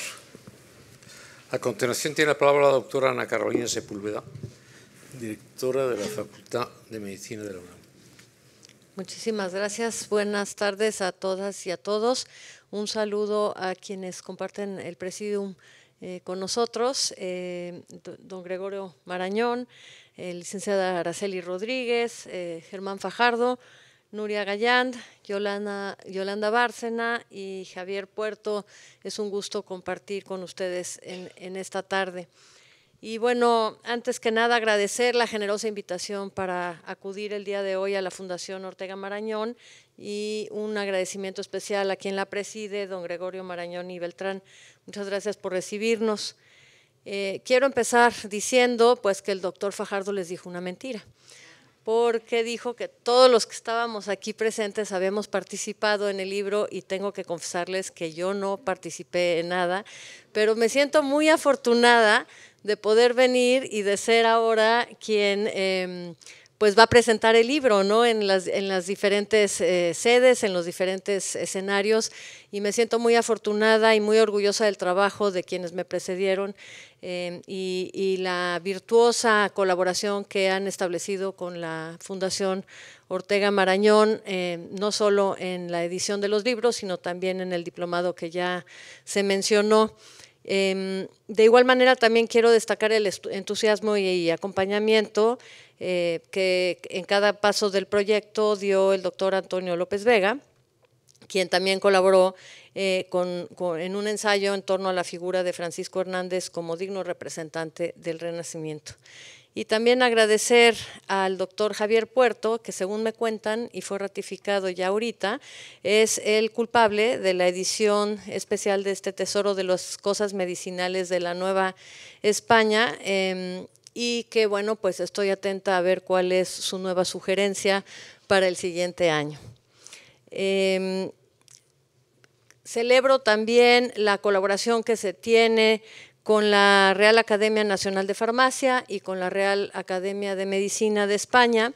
A continuación tiene la palabra la doctora Ana Carolina Sepúlveda, directora de la Facultad de Medicina de la UNAM. Muchísimas gracias. Buenas tardes a todas y a todos. Un saludo a quienes comparten el presidium eh, con nosotros, eh, don Gregorio Marañón, licenciada Araceli Rodríguez, eh, Germán Fajardo, Nuria Galland, Yolanda, Yolanda Bárcena y Javier Puerto. Es un gusto compartir con ustedes en esta tarde. Y bueno, antes que nada agradecer la generosa invitación para acudir el día de hoy a la Fundación Ortega Marañón y un agradecimiento especial a quien la preside, don Gregorio Marañón y Beltrán, Muchas gracias por recibirnos. Eh, quiero empezar diciendo pues que el doctor Fajardo les dijo una mentira, porque dijo que todos los que estábamos aquí presentes habíamos participado en el libro y tengo que confesarles que yo no participé en nada, pero me siento muy afortunada de poder venir y de ser ahora quien... Em, pues va a presentar el libro, ¿no? En las, diferentes eh, sedes, en los diferentes escenarios, y me siento muy afortunada y muy orgullosa del trabajo de quienes me precedieron eh, y, la virtuosa colaboración que han establecido con la Fundación Ortega Marañón, eh, no solo en la edición de los libros, sino también en el diplomado que ya se mencionó. Em, de igual manera, también quiero destacar el entusiasmo y, acompañamiento eh, que en cada paso del proyecto dio el doctor Antonio López Vega, quien también colaboró eh, en un ensayo en torno a la figura de Francisco Hernández como digno representante del Renacimiento. Y también agradecer al doctor Javier Puerto, que según me cuentan, y fue ratificado ya ahorita, es el culpable de la edición especial de este Tesoro de las Cosas Medicinales de la Nueva España. Em, y que bueno, pues estoy atenta a ver cuál es su nueva sugerencia para el siguiente año. Em, celebro también la colaboración que se tiene con la Real Academia Nacional de Farmacia y con la Real Academia de Medicina de España,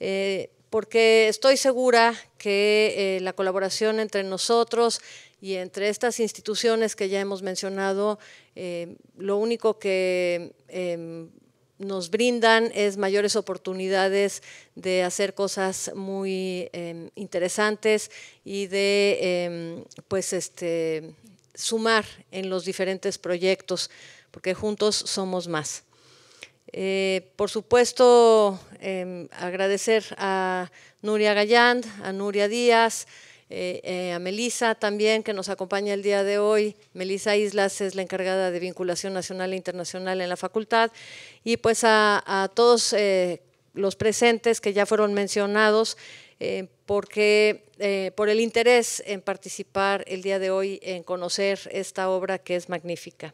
eh, porque estoy segura que eh, la colaboración entre nosotros y entre estas instituciones que ya hemos mencionado, eh, lo único que em, nos brindan es mayores oportunidades de hacer cosas muy em, interesantes y de em, pues este sumar en los diferentes proyectos, porque juntos somos más. Eh, por supuesto, em, agradecer a Nuria Galland, a Nuria Díaz, eh, eh, a Melisa también, que nos acompaña el día de hoy. Melisa Islas es la encargada de vinculación nacional e internacional en la facultad. Y pues a todos los presentes que ya fueron mencionados, eh, porque, eh, por el interés en participar el día de hoy, en conocer esta obra que es magnífica.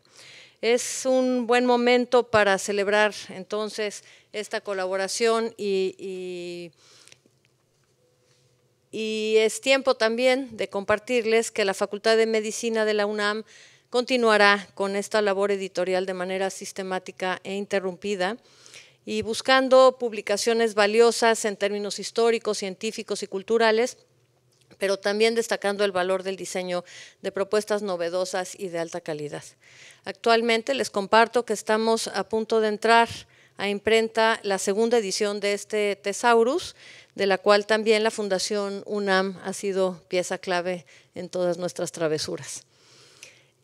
Es un buen momento para celebrar entonces esta colaboración y y es tiempo también de compartirles que la Facultad de Medicina de la UNAM continuará con esta labor editorial de manera sistemática e interrumpida y buscando publicaciones valiosas en términos históricos, científicos y culturales pero también destacando el valor del diseño de propuestas novedosas y de alta calidad. Actualmente les comparto que estamos a punto de entrar a imprenta la segunda edición de este Tesaurus, de la cual también la Fundación UNAM ha sido pieza clave en todas nuestras travesuras.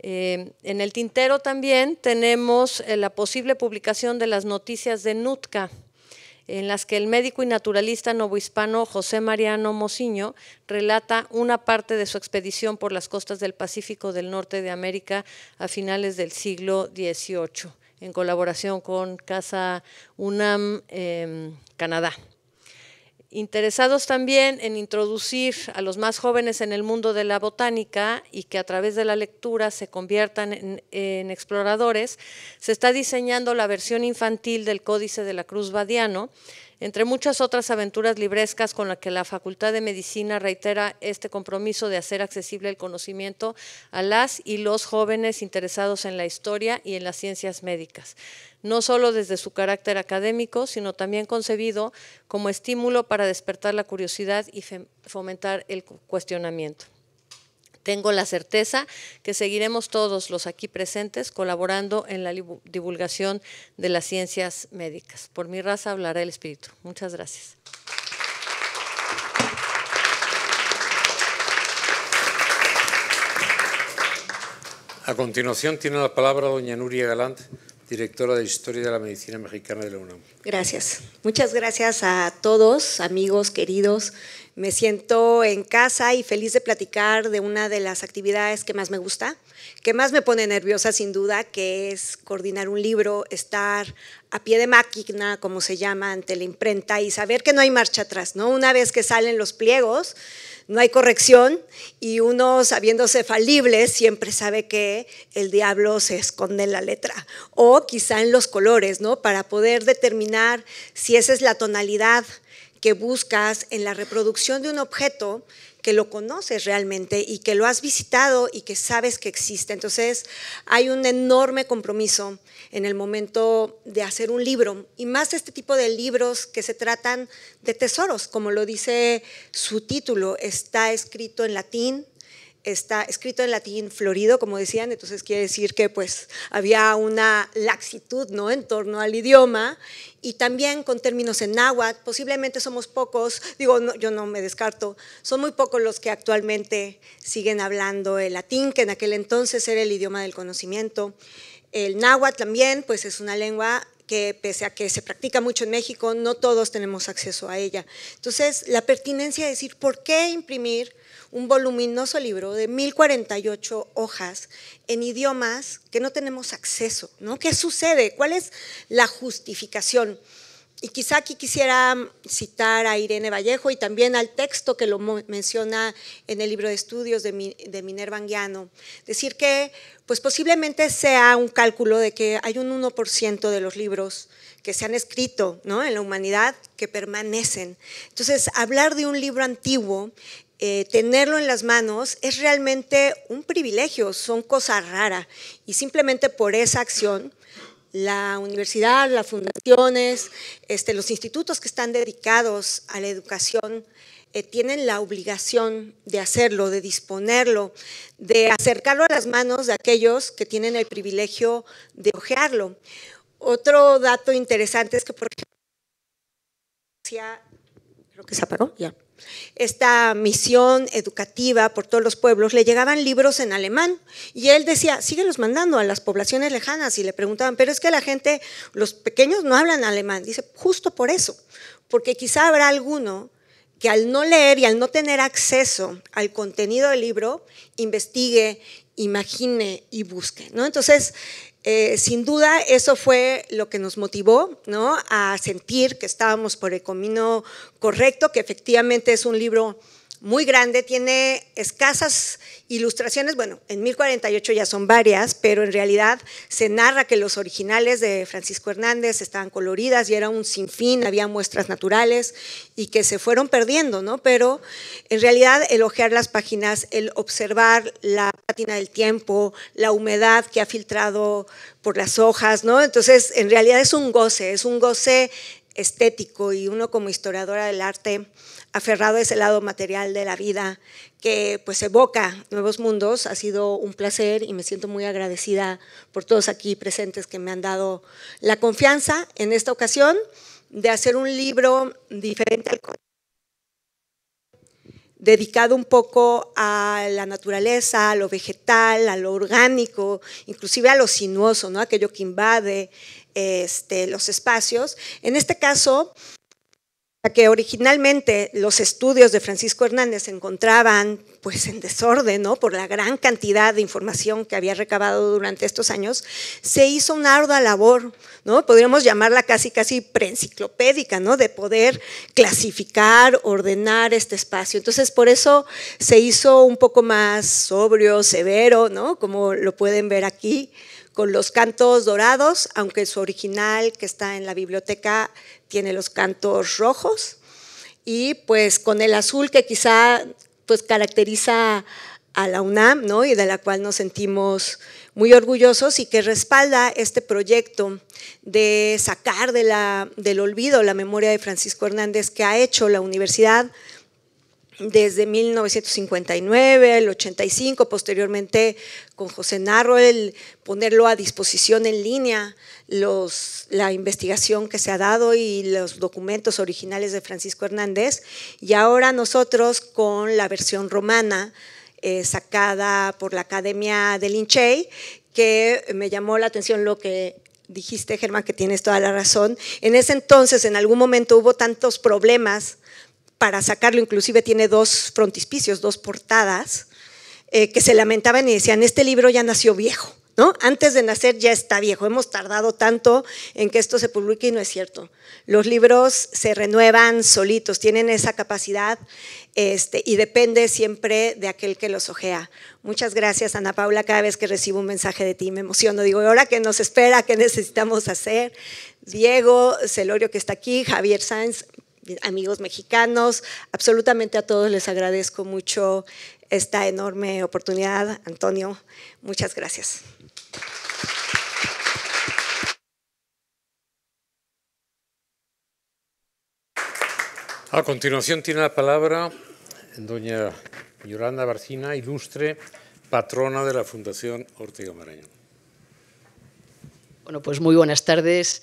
Eh, en el tintero también tenemos eh, la posible publicación de las noticias de NUTCA, en las que el médico y naturalista novohispano José Mariano Mociño relata una parte de su expedición por las costas del Pacífico del norte de América a finales del siglo XVIII, en colaboración con Casa UNAM em, Canadá interesados también en introducir a los más jóvenes en el mundo de la botánica y que a través de la lectura se conviertan en, exploradores, se está diseñando la versión infantil del Códice de la Cruz Badiano entre muchas otras aventuras librescas con las que la Facultad de Medicina reitera este compromiso de hacer accesible el conocimiento a las y los jóvenes interesados en la historia y en las ciencias médicas, no solo desde su carácter académico, sino también concebido como estímulo para despertar la curiosidad y fomentar el cuestionamiento. Tengo la certeza que seguiremos todos los aquí presentes colaborando en la divulgación de las ciencias médicas. Por mi raza hablará el espíritu. Muchas gracias. A continuación tiene la palabra doña Nuria Galante directora de Historia de la Medicina Mexicana de la UNAM. Gracias. Muchas gracias a todos, amigos, queridos. Me siento en casa y feliz de platicar de una de las actividades que más me gusta, que más me pone nerviosa sin duda, que es coordinar un libro, estar a pie de máquina, como se llama, ante la imprenta y saber que no hay marcha atrás, ¿no? Una vez que salen los pliegos, no hay corrección y uno sabiéndose falible siempre sabe que el diablo se esconde en la letra o quizá en los colores, ¿no? Para poder determinar si esa es la tonalidad que buscas en la reproducción de un objeto que lo conoces realmente y que lo has visitado y que sabes que existe. Entonces hay un enorme compromiso en el momento de hacer un libro y más este tipo de libros que se tratan de tesoros, como lo dice su título, está escrito en latín, está escrito en latín florido, como decían, entonces quiere decir que pues había una laxitud ¿no? en torno al idioma y también con términos en náhuatl, posiblemente somos pocos, digo, yo no me descarto, son muy pocos los que actualmente siguen hablando el latín, que en aquel entonces era el idioma del conocimiento. El náhuatl también, pues es una lengua que pese a que se practica mucho en México, no todos tenemos acceso a ella. Entonces, la pertinencia de decir, ¿por qué imprimir? un voluminoso libro de 1048 hojas en idiomas que no tenemos acceso, ¿no? ¿Qué sucede? ¿Cuál es la justificación? Y quizá aquí quisiera citar a Irene Vallejo y también al texto que lo menciona en el libro de estudios de, Minerva Anguiano, decir que pues posiblemente sea un cálculo de que hay un 1% de los libros que se han escrito ¿no? en la humanidad que permanecen. Entonces, hablar de un libro antiguo eh, tenerlo en las manos es realmente un privilegio, son cosas raras. Y simplemente por esa acción, la universidad, las fundaciones, este, los institutos que están dedicados a la educación eh, tienen la obligación de hacerlo, de disponerlo, de acercarlo a las manos de aquellos que tienen el privilegio de ojearlo. Otro dato interesante es que, por ejemplo, creo que se apagó, ya esta misión educativa por todos los pueblos, le llegaban libros en alemán y él decía, síguelos mandando a las poblaciones lejanas y le preguntaban, pero es que la gente, los pequeños no hablan alemán. Dice, justo por eso, porque quizá habrá alguno que al no leer y al no tener acceso al contenido del libro, investigue, imagine y busque. ¿no? Entonces, eh, sin duda, eso fue lo que nos motivó a sentir que estábamos por el camino correcto, que efectivamente es un libro muy grande, tiene escasas ilustraciones, bueno, en 1048 ya son varias, pero en realidad se narra que los originales de Francisco Hernández estaban coloridas y era un sinfín, había muestras naturales y que se fueron perdiendo, ¿no? Pero en realidad el ojear las páginas, el observar la pátina del tiempo, la humedad que ha filtrado por las hojas, ¿no? Entonces, en realidad es un goce, es un goce estético y uno como historiadora del arte aferrado a ese lado material de la vida que pues evoca nuevos mundos. Ha sido un placer y me siento muy agradecida por todos aquí presentes que me han dado la confianza en esta ocasión de hacer un libro diferente al dedicado un poco a la naturaleza, a lo vegetal, a lo orgánico, inclusive a lo sinuoso, ¿no? aquello que invade este, los espacios. En este caso, que originalmente los estudios de Francisco Hernández se encontraban pues en desorden, ¿no? Por la gran cantidad de información que había recabado durante estos años, se hizo una ardua labor, ¿no? Podríamos llamarla casi casi preenciclopédica, ¿no? De poder clasificar, ordenar este espacio. Entonces, por eso se hizo un poco más sobrio, severo, ¿no? Como lo pueden ver aquí con los cantos dorados, aunque su original que está en la biblioteca tiene los cantos rojos, y pues con el azul que quizá pues caracteriza a la UNAM, ¿no? Y de la cual nos sentimos muy orgullosos y que respalda este proyecto de sacar del olvido la memoria de Francisco Hernández que ha hecho la universidad desde 1959, el 85, posteriormente con José Narro, el ponerlo a disposición en línea, los, la investigación que se ha dado y los documentos originales de Francisco Hernández, y ahora nosotros con la versión romana eh, sacada por la Academia de Linchey, que me llamó la atención lo que dijiste, Germán, que tienes toda la razón. En ese entonces, en algún momento hubo tantos problemas para sacarlo, inclusive tiene dos frontispicios, dos portadas, eh, que se lamentaban y decían, este libro ya nació viejo, ¿no? Antes de nacer ya está viejo, hemos tardado tanto en que esto se publique y no es cierto. Los libros se renuevan solitos, tienen esa capacidad este, y depende siempre de aquel que los ojea. Muchas gracias, Ana Paula, cada vez que recibo un mensaje de ti me emociono, digo, ahora qué nos espera? ¿Qué necesitamos hacer? Diego, Celorio que está aquí, Javier Sáenz, amigos mexicanos. Absolutamente a todos les agradezco mucho esta enorme oportunidad. Antonio, muchas gracias. A continuación tiene la palabra doña Yolanda Barcina, ilustre patrona de la Fundación Ortega Marañón. Bueno, pues muy buenas tardes.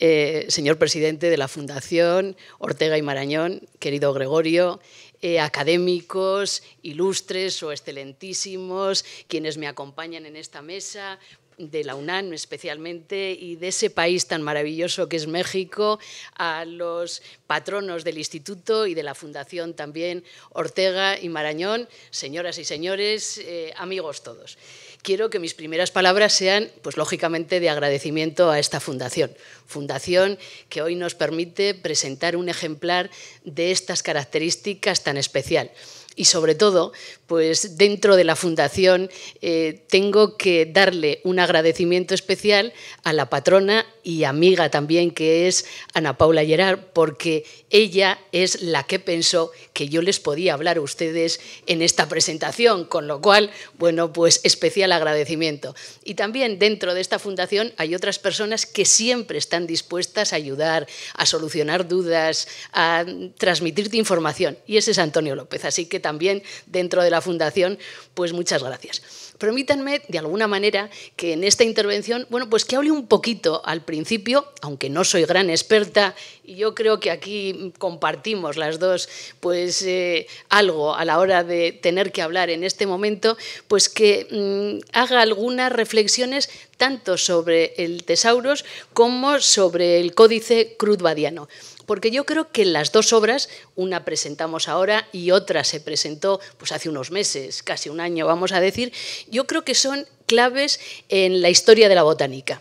Eh, señor presidente de la Fundación Ortega y Marañón, querido Gregorio, eh, académicos, ilustres o excelentísimos, quienes me acompañan en esta mesa, de la UNAM especialmente y de ese país tan maravilloso que es México, a los patronos del Instituto y de la Fundación también Ortega y Marañón, señoras y señores, eh, amigos todos quiero que mis primeras palabras sean, pues lógicamente, de agradecimiento a esta fundación. Fundación que hoy nos permite presentar un ejemplar de estas características tan especial. Y sobre todo, pues dentro de la Fundación eh, tengo que darle un agradecimiento especial a la patrona y amiga también, que es Ana Paula Gerard, porque ella es la que pensó que yo les podía hablar a ustedes en esta presentación, con lo cual, bueno, pues especial agradecimiento. Y también dentro de esta Fundación hay otras personas que siempre están dispuestas a ayudar, a solucionar dudas, a transmitirte información, y ese es Antonio López. Así que también dentro de Fundación, pues muchas gracias. Permítanme, de alguna manera, que en esta intervención, bueno, pues que hable un poquito al principio, aunque no soy gran experta, y yo creo que aquí compartimos las dos, pues eh, algo a la hora de tener que hablar en este momento, pues que mm, haga algunas reflexiones tanto sobre el Tesauros como sobre el Códice Crudvadiano porque yo creo que las dos obras, una presentamos ahora y otra se presentó pues, hace unos meses, casi un año vamos a decir, yo creo que son claves en la historia de la botánica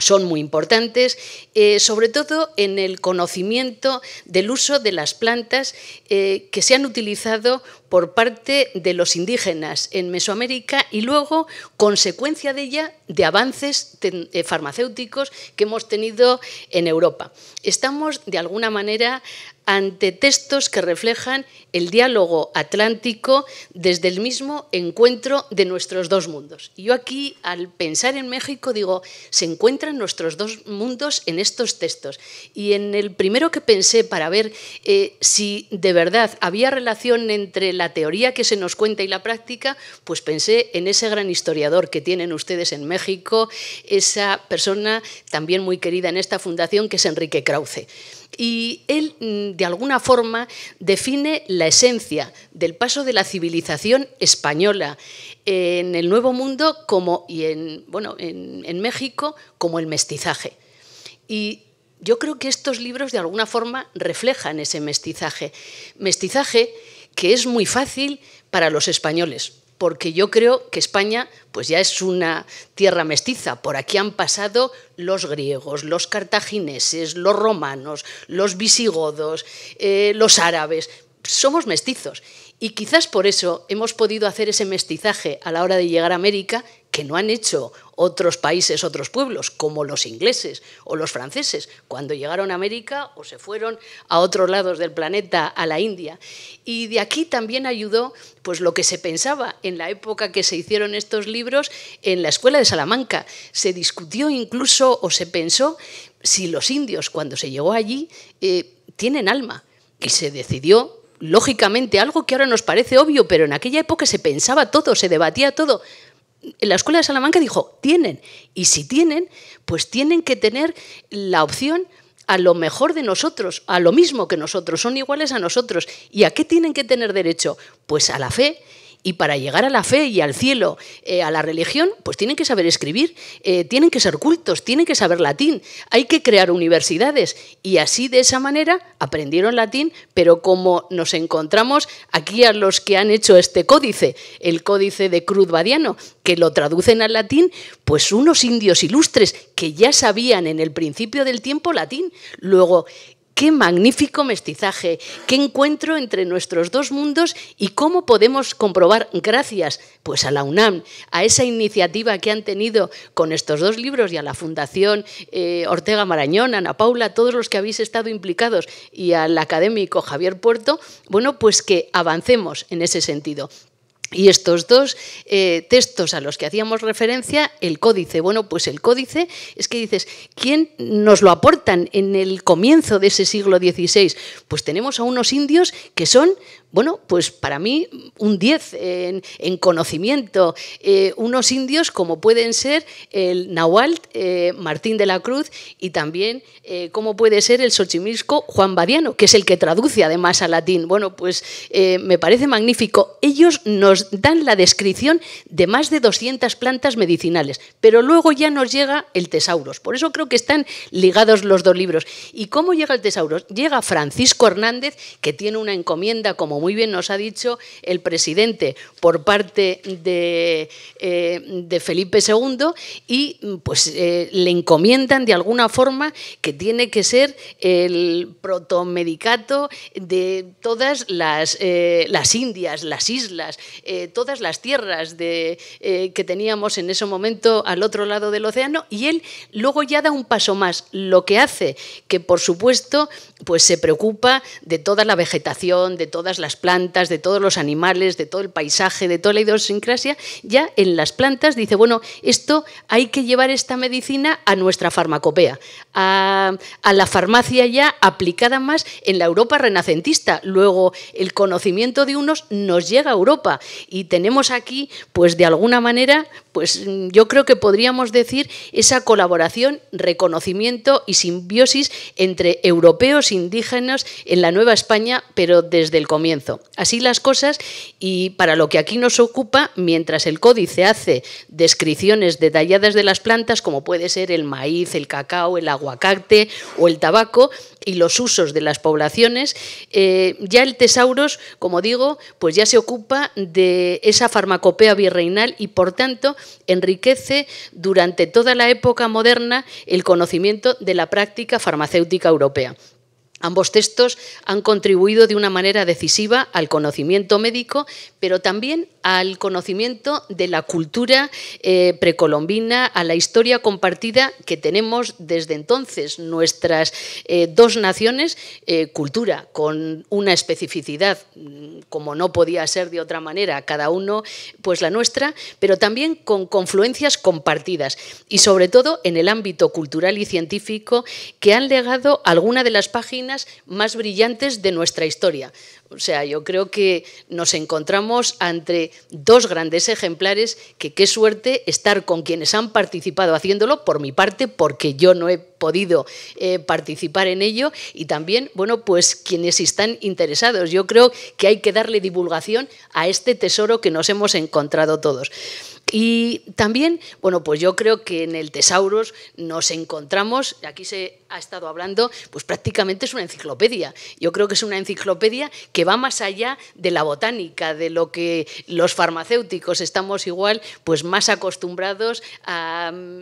son muy importantes, eh, sobre todo en el conocimiento del uso de las plantas eh, que se han utilizado por parte de los indígenas en Mesoamérica y luego, consecuencia de ella, de avances eh, farmacéuticos que hemos tenido en Europa. Estamos, de alguna manera, ante textos que reflejan el diálogo atlántico desde el mismo encuentro de nuestros dos mundos. yo aquí, al pensar en México, digo, se encuentran nuestros dos mundos en estos textos. Y en el primero que pensé para ver eh, si de verdad había relación entre la teoría que se nos cuenta y la práctica, pues pensé en ese gran historiador que tienen ustedes en México, esa persona también muy querida en esta fundación que es Enrique Krause y él mm, de alguna forma define la esencia del paso de la civilización española eh, en el Nuevo Mundo como, y en, bueno, en México como el mestizaje. Y yo creo que estos libros de alguna forma reflejan ese mestizaje. Mestizaje que es muy fácil para los españoles, porque yo creo que España pues ya es una tierra mestiza. Por aquí han pasado los griegos, los cartagineses, los romanos, los visigodos, eh, los árabes. Somos mestizos y quizás por eso hemos podido hacer ese mestizaje a la hora de llegar a América que no han hecho otros países, otros pueblos, como los ingleses o los franceses, cuando llegaron a América o se fueron a otros lados del planeta, a la India. Y de aquí también ayudó pues, lo que se pensaba en la época que se hicieron estos libros en la Escuela de Salamanca. Se discutió incluso o se pensó si los indios, cuando se llegó allí, eh, tienen alma. Y se decidió lógicamente, algo que ahora nos parece obvio, pero en aquella época se pensaba todo, se debatía todo. en La Escuela de Salamanca dijo, tienen, y si tienen, pues tienen que tener la opción a lo mejor de nosotros, a lo mismo que nosotros, son iguales a nosotros. ¿Y a qué tienen que tener derecho? Pues a la fe y para llegar a la fe y al cielo, eh, a la religión, pues tienen que saber escribir, eh, tienen que ser cultos, tienen que saber latín, hay que crear universidades. Y así de esa manera aprendieron latín, pero como nos encontramos aquí a los que han hecho este códice, el códice de Cruz Badiano, que lo traducen al latín, pues unos indios ilustres que ya sabían en el principio del tiempo latín. Luego, Qué magnífico mestizaje, qué encuentro entre nuestros dos mundos y cómo podemos comprobar, gracias pues a la UNAM, a esa iniciativa que han tenido con estos dos libros y a la Fundación eh, Ortega Marañón, Ana Paula, todos los que habéis estado implicados y al académico Javier Puerto, bueno, pues que avancemos en ese sentido. Y estos dos eh, textos a los que hacíamos referencia, el códice, bueno, pues el códice es que dices, ¿quién nos lo aportan en el comienzo de ese siglo XVI? Pues tenemos a unos indios que son bueno, pues para mí un 10 en, conocimiento. Eh, unos indios como pueden ser el Nahual eh, Martín de la Cruz y también eh, como puede ser el xochimilco Juan Badiano, que es el que traduce además a latín. Bueno, pues me parece magnífico. Ellos nos dan la descripción de más de 200 plantas medicinales, pero luego ya nos llega el Tesauros. Por eso creo que están ligados los dos libros. ¿Y cómo llega el Tesauros? Llega Francisco Hernández, que tiene una encomienda como muy bien nos ha dicho el presidente por parte de, eh, Felipe II, y pues eh, le encomiendan de alguna forma que tiene que ser el protomedicato de todas las, eh, las Indias, las islas, todas las tierras que teníamos en ese momento al otro lado del océano, y él luego ya da un paso más, lo que hace que, por supuesto, pues se preocupa de toda la vegetación, de todas las plantas, de todos los animales, de todo el paisaje, de toda la idiosincrasia, ya en las plantas dice, bueno, esto hay que llevar esta medicina a nuestra farmacopea, a, a la farmacia ya aplicada más en la Europa renacentista. Luego el conocimiento de unos nos llega a Europa y tenemos aquí, pues de alguna manera, pues yo creo que podríamos decir esa colaboración, reconocimiento y simbiosis entre europeos, indígenas en la Nueva España, pero desde el comienzo. Así las cosas y para lo que aquí nos ocupa, mientras el códice hace descripciones detalladas de las plantas, como puede ser el maíz, el cacao, el aguacate o el tabaco, y los usos de las poblaciones, eh, ya el Tesauros, como digo, pues ya se ocupa de esa farmacopea virreinal y por tanto enriquece durante toda la época moderna el conocimiento de la práctica farmacéutica europea. Ambos textos han contribuido de una manera decisiva al conocimiento médico, pero también al conocimiento de la cultura eh, precolombina, a la historia compartida que tenemos desde entonces nuestras eh, dos naciones, eh, cultura con una especificidad, mm, como no podía ser de otra manera, cada uno pues la nuestra, pero también con confluencias compartidas y sobre todo en el ámbito cultural y científico que han legado alguna de las páginas más brillantes de nuestra historia. O sea, yo creo que nos encontramos entre dos grandes ejemplares que qué suerte estar con quienes han participado haciéndolo, por mi parte, porque yo no he podido eh, participar en ello, y también, bueno, pues quienes están interesados. Yo creo que hay que darle divulgación a este tesoro que nos hemos encontrado todos. Y también, bueno, pues yo creo que en el Tesauros nos encontramos, aquí se ha estado hablando, pues prácticamente es una enciclopedia. Yo creo que es una enciclopedia que va más allá de la botánica, de lo que los farmacéuticos estamos igual, pues más acostumbrados a mm,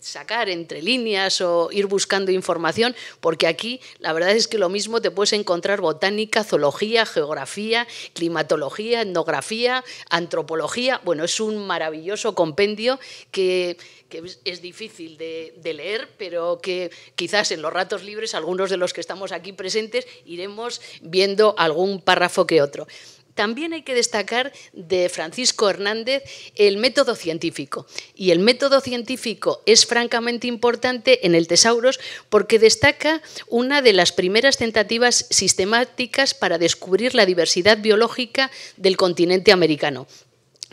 sacar entre líneas o ir buscando información, porque aquí la verdad es que lo mismo te puedes encontrar botánica, zoología, geografía, climatología, etnografía, antropología. Bueno, es un maravilloso compendio que, que es difícil de, leer, pero que quizás en los ratos libres algunos de los que estamos aquí presentes iremos viendo algún párrafo que otro. También hay que destacar de Francisco Hernández el método científico. Y el método científico es francamente importante en el Tesauros porque destaca una de las primeras tentativas sistemáticas para descubrir la diversidad biológica del continente americano,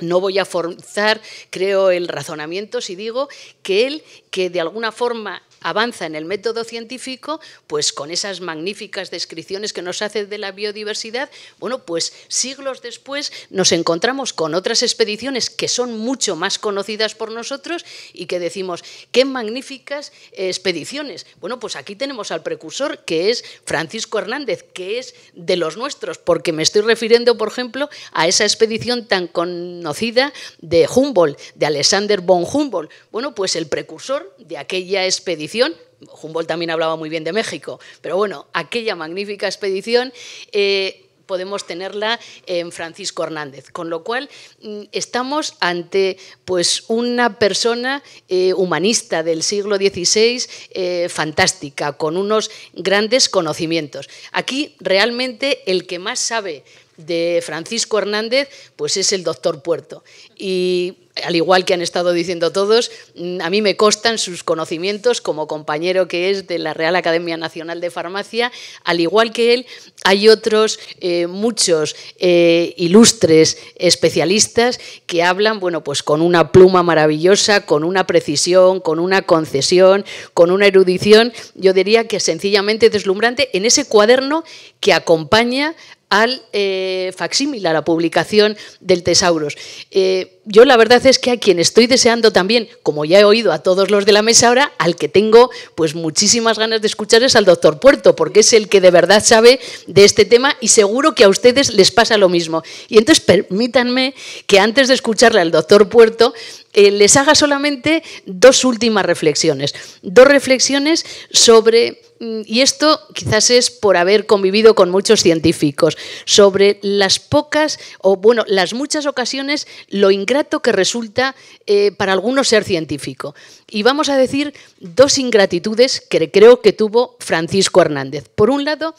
no voy a forzar, creo, el razonamiento si digo que él, que de alguna forma avanza en el método científico, pues con esas magníficas descripciones que nos hace de la biodiversidad, bueno, pues siglos después nos encontramos con otras expediciones que son mucho más conocidas por nosotros y que decimos, qué magníficas expediciones. Bueno, pues aquí tenemos al precursor, que es Francisco Hernández, que es de los nuestros, porque me estoy refiriendo, por ejemplo, a esa expedición tan conocida de Humboldt, de Alexander von Humboldt. Bueno, pues el precursor de aquella expedición expedición. Humboldt también hablaba muy bien de México, pero bueno, aquella magnífica expedición eh, podemos tenerla en Francisco Hernández. Con lo cual, mm, estamos ante pues, una persona eh, humanista del siglo XVI eh, fantástica, con unos grandes conocimientos. Aquí realmente el que más sabe de Francisco Hernández, pues es el doctor Puerto. Y al igual que han estado diciendo todos, mm, a mí me costan sus conocimientos como compañero que es de la Real Academia Nacional de Farmacia. Al igual que él, hay otros eh, muchos eh, ilustres especialistas que hablan, bueno, pues con una pluma maravillosa, con una precisión, con una concesión, con una erudición, yo diría que sencillamente deslumbrante en ese cuaderno que acompaña al eh, a la publicación del Tesauros. Eh, yo la verdad es que a quien estoy deseando también, como ya he oído a todos los de la mesa ahora, al que tengo pues muchísimas ganas de escuchar es al doctor Puerto, porque es el que de verdad sabe de este tema y seguro que a ustedes les pasa lo mismo. Y entonces permítanme que antes de escucharle al doctor Puerto, eh, les haga solamente dos últimas reflexiones. Dos reflexiones sobre, mm, y esto quizás es por haber convivido con muchos científicos, sobre las pocas o, bueno, las muchas ocasiones lo increíble Trato que resulta eh, para algunos ser científico. Y vamos a decir dos ingratitudes que creo que tuvo Francisco Hernández. Por un lado,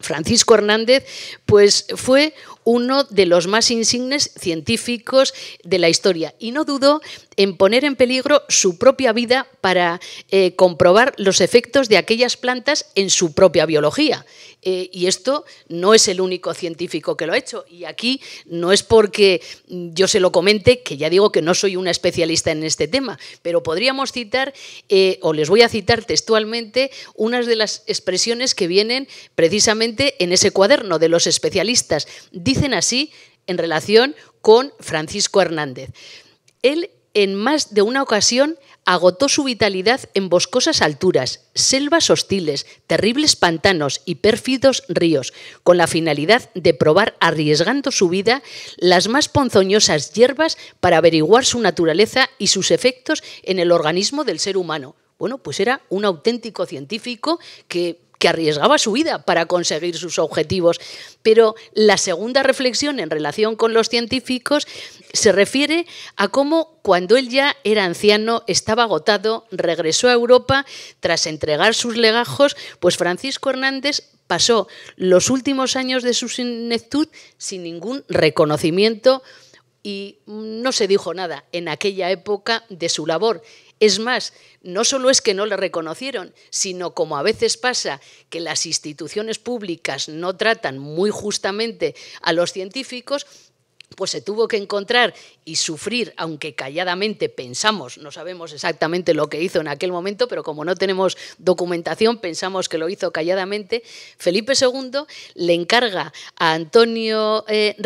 Francisco Hernández, pues fue uno de los más insignes científicos de la historia y no dudó en poner en peligro su propia vida para eh, comprobar los efectos de aquellas plantas en su propia biología. Eh, y esto no es el único científico que lo ha hecho. Y aquí no es porque yo se lo comente, que ya digo que no soy una especialista en este tema, pero podríamos citar, eh, o les voy a citar textualmente, unas de las expresiones que vienen precisamente en ese cuaderno de los especialistas. Dicen así en relación con Francisco Hernández. Él en más de una ocasión agotó su vitalidad en boscosas alturas, selvas hostiles, terribles pantanos y pérfidos ríos, con la finalidad de probar, arriesgando su vida, las más ponzoñosas hierbas para averiguar su naturaleza y sus efectos en el organismo del ser humano. Bueno, pues era un auténtico científico que arriesgaba su vida para conseguir sus objetivos. Pero la segunda reflexión en relación con los científicos se refiere a cómo cuando él ya era anciano, estaba agotado, regresó a Europa, tras entregar sus legajos, pues Francisco Hernández pasó los últimos años de su sinectud sin ningún reconocimiento y no se dijo nada en aquella época de su labor es más, no solo es que no le reconocieron, sino como a veces pasa que las instituciones públicas no tratan muy justamente a los científicos, pues se tuvo que encontrar y sufrir, aunque calladamente pensamos, no sabemos exactamente lo que hizo en aquel momento, pero como no tenemos documentación, pensamos que lo hizo calladamente, Felipe II le encarga a Antonio eh,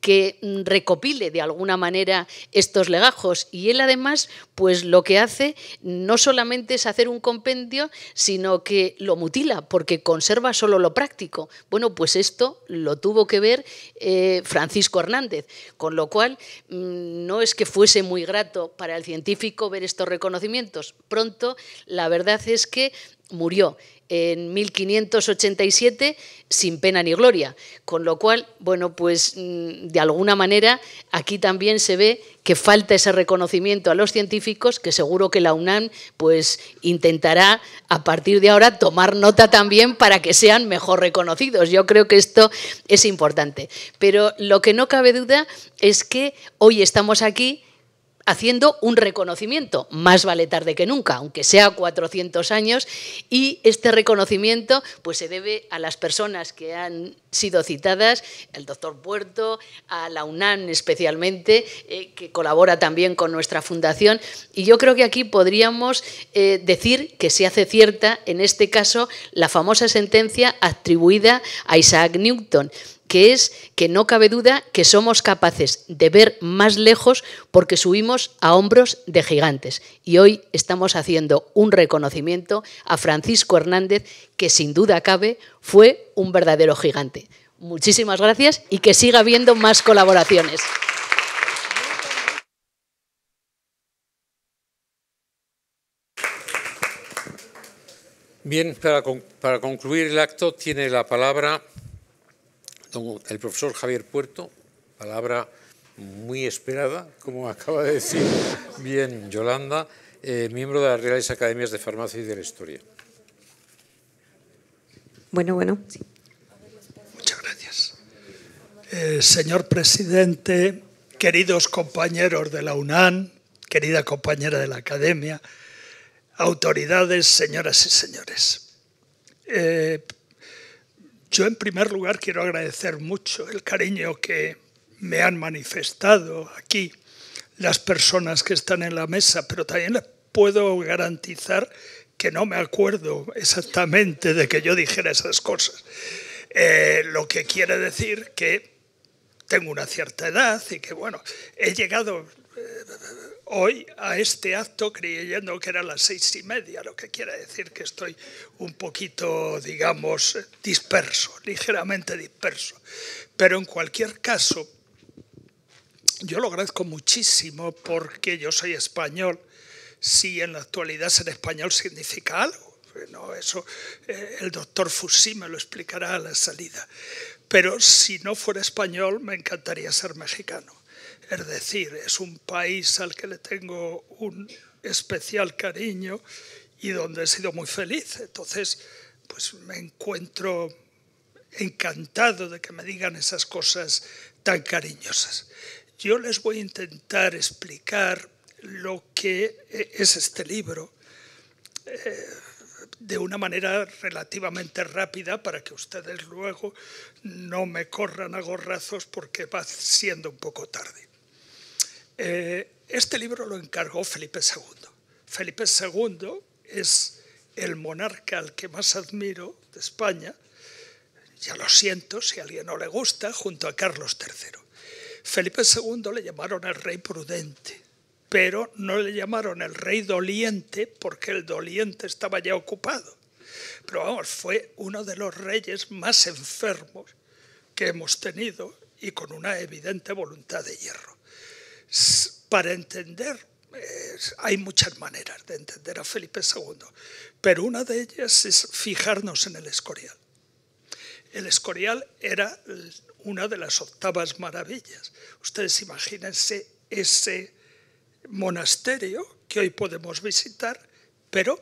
que mm, recopile de alguna manera estos legajos y él además pues lo que hace no solamente es hacer un compendio, sino que lo mutila, porque conserva solo lo práctico. Bueno, pues esto lo tuvo que ver eh, Francisco Hernández, con lo cual mm, no es que fuese muy grato para el científico ver estos reconocimientos. Pronto, la verdad es que murió en 1587 sin pena ni gloria. Con lo cual, bueno, pues mm, de alguna manera aquí también se ve que falta ese reconocimiento a los científicos, que seguro que la UNAM pues intentará a partir de ahora tomar nota también para que sean mejor reconocidos. Yo creo que esto es importante. Pero lo que no cabe duda es que hoy estamos aquí haciendo un reconocimiento, más vale tarde que nunca, aunque sea 400 años, y este reconocimiento pues, se debe a las personas que han sido citadas, el doctor Puerto, a la UNAM especialmente, eh, que colabora también con nuestra fundación, y yo creo que aquí podríamos eh, decir que se hace cierta, en este caso, la famosa sentencia atribuida a Isaac Newton, que es que no cabe duda que somos capaces de ver más lejos porque subimos a hombros de gigantes. Y hoy estamos haciendo un reconocimiento a Francisco Hernández, que sin duda cabe fue un verdadero gigante. Muchísimas gracias y que siga habiendo más colaboraciones. Bien, para, concluir el acto tiene la palabra el profesor Javier Puerto, palabra muy esperada, como acaba de decir bien Yolanda, eh, miembro de las Reales Academias de Farmacia y de la Historia. Bueno, bueno, sí. Muchas gracias. Eh, señor presidente, queridos compañeros de la UNAM, querida compañera de la Academia, autoridades, señoras y señores. Eh, yo en primer lugar quiero agradecer mucho el cariño que me han manifestado aquí las personas que están en la mesa, pero también les puedo garantizar que no me acuerdo exactamente de que yo dijera esas cosas. Eh, lo que quiere decir que tengo una cierta edad y que, bueno, he llegado... Eh, hoy a este acto creyendo que era las seis y media, lo que quiere decir que estoy un poquito, digamos, disperso, ligeramente disperso. Pero en cualquier caso, yo lo agradezco muchísimo porque yo soy español, si en la actualidad ser español significa algo. No, eso eh, el doctor Fusí me lo explicará a la salida. Pero si no fuera español, me encantaría ser mexicano es decir, es un país al que le tengo un especial cariño y donde he sido muy feliz. Entonces, pues me encuentro encantado de que me digan esas cosas tan cariñosas. Yo les voy a intentar explicar lo que es este libro eh, de una manera relativamente rápida para que ustedes luego no me corran a gorrazos porque va siendo un poco tarde. Eh, este libro lo encargó Felipe II. Felipe II es el monarca al que más admiro de España, ya lo siento si a alguien no le gusta, junto a Carlos III. Felipe II le llamaron el rey prudente, pero no le llamaron el rey doliente porque el doliente estaba ya ocupado. Pero vamos, fue uno de los reyes más enfermos que hemos tenido y con una evidente voluntad de hierro. Para entender, hay muchas maneras de entender a Felipe II, pero una de ellas es fijarnos en el Escorial. El Escorial era una de las octavas maravillas. Ustedes imagínense ese monasterio que hoy podemos visitar, pero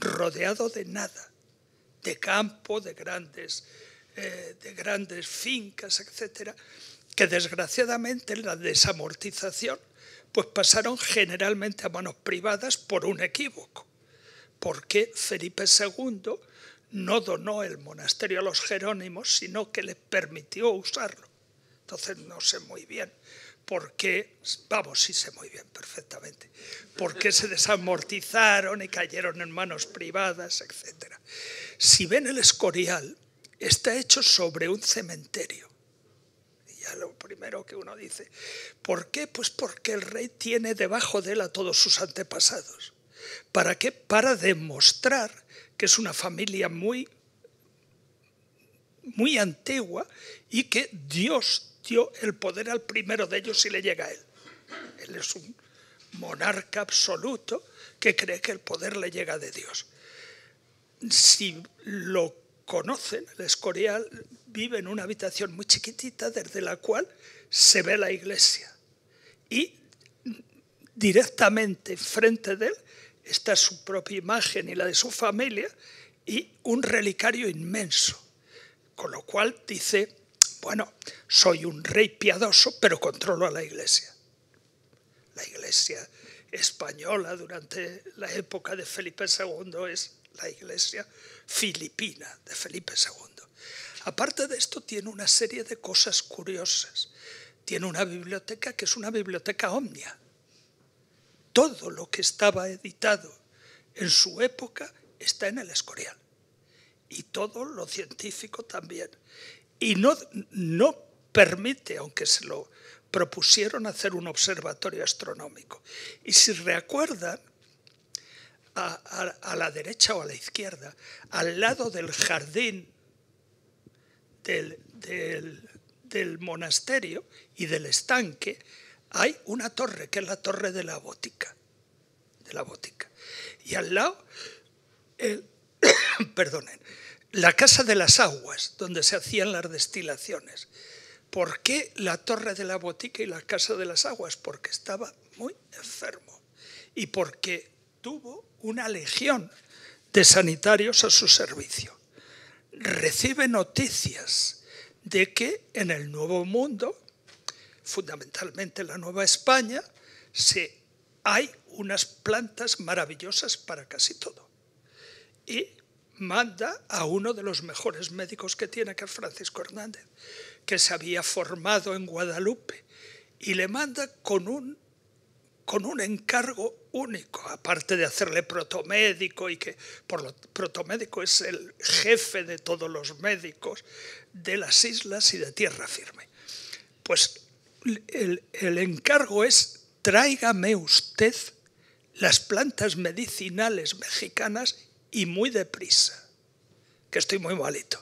rodeado de nada, de campo, de grandes, eh, de grandes fincas, etcétera que desgraciadamente la desamortización pues pasaron generalmente a manos privadas por un equívoco, porque Felipe II no donó el monasterio a los jerónimos, sino que les permitió usarlo. Entonces no sé muy bien porque, vamos, sí sé muy bien perfectamente, qué se desamortizaron y cayeron en manos privadas, etc. Si ven el escorial, está hecho sobre un cementerio lo primero que uno dice. ¿Por qué? Pues porque el rey tiene debajo de él a todos sus antepasados. ¿Para qué? Para demostrar que es una familia muy, muy antigua y que Dios dio el poder al primero de ellos y le llega a él. Él es un monarca absoluto que cree que el poder le llega de Dios. Si lo conocen el Escorial vive en una habitación muy chiquitita desde la cual se ve la iglesia. Y directamente enfrente de él está su propia imagen y la de su familia y un relicario inmenso. Con lo cual dice, bueno, soy un rey piadoso, pero controlo a la iglesia. La iglesia española durante la época de Felipe II es la iglesia Filipina de Felipe II. Aparte de esto, tiene una serie de cosas curiosas. Tiene una biblioteca que es una biblioteca omnia. Todo lo que estaba editado en su época está en el Escorial. Y todo lo científico también. Y no, no permite, aunque se lo propusieron, hacer un observatorio astronómico. Y si recuerdan, a, la derecha o a la izquierda, al lado del jardín del, monasterio y del estanque, hay una torre, que es la torre de la bótica. De la Y al lado, perdonen, la casa de las aguas, donde se hacían las destilaciones. ¿Por qué la torre de la botica y la casa de las aguas? Porque estaba muy enfermo. Y porque tuvo una legión de sanitarios a su servicio. Recibe noticias de que en el Nuevo Mundo, fundamentalmente en la Nueva España, se, hay unas plantas maravillosas para casi todo. Y manda a uno de los mejores médicos que tiene, que es Francisco Hernández, que se había formado en Guadalupe, y le manda con un con un encargo único, aparte de hacerle protomédico y que por lo, protomédico es el jefe de todos los médicos de las islas y de tierra firme. Pues el, el encargo es tráigame usted las plantas medicinales mexicanas y muy deprisa, que estoy muy malito.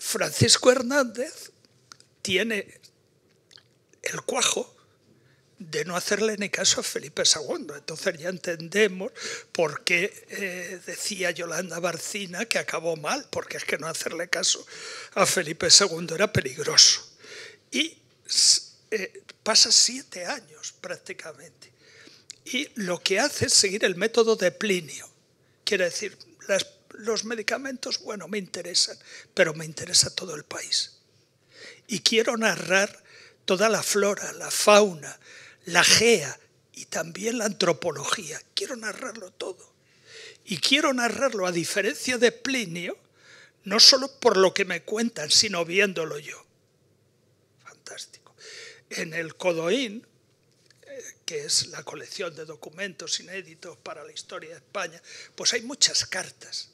Francisco Hernández tiene el cuajo de no hacerle ni caso a Felipe II. Entonces ya entendemos por qué eh, decía Yolanda Barcina que acabó mal, porque es que no hacerle caso a Felipe II era peligroso. Y eh, pasa siete años prácticamente. Y lo que hace es seguir el método de Plinio. Quiere decir, los medicamentos, bueno, me interesan, pero me interesa todo el país. Y quiero narrar toda la flora, la fauna, la gea y también la antropología. Quiero narrarlo todo. Y quiero narrarlo a diferencia de Plinio, no solo por lo que me cuentan, sino viéndolo yo. Fantástico. En el Codoín, eh, que es la colección de documentos inéditos para la historia de España, pues hay muchas cartas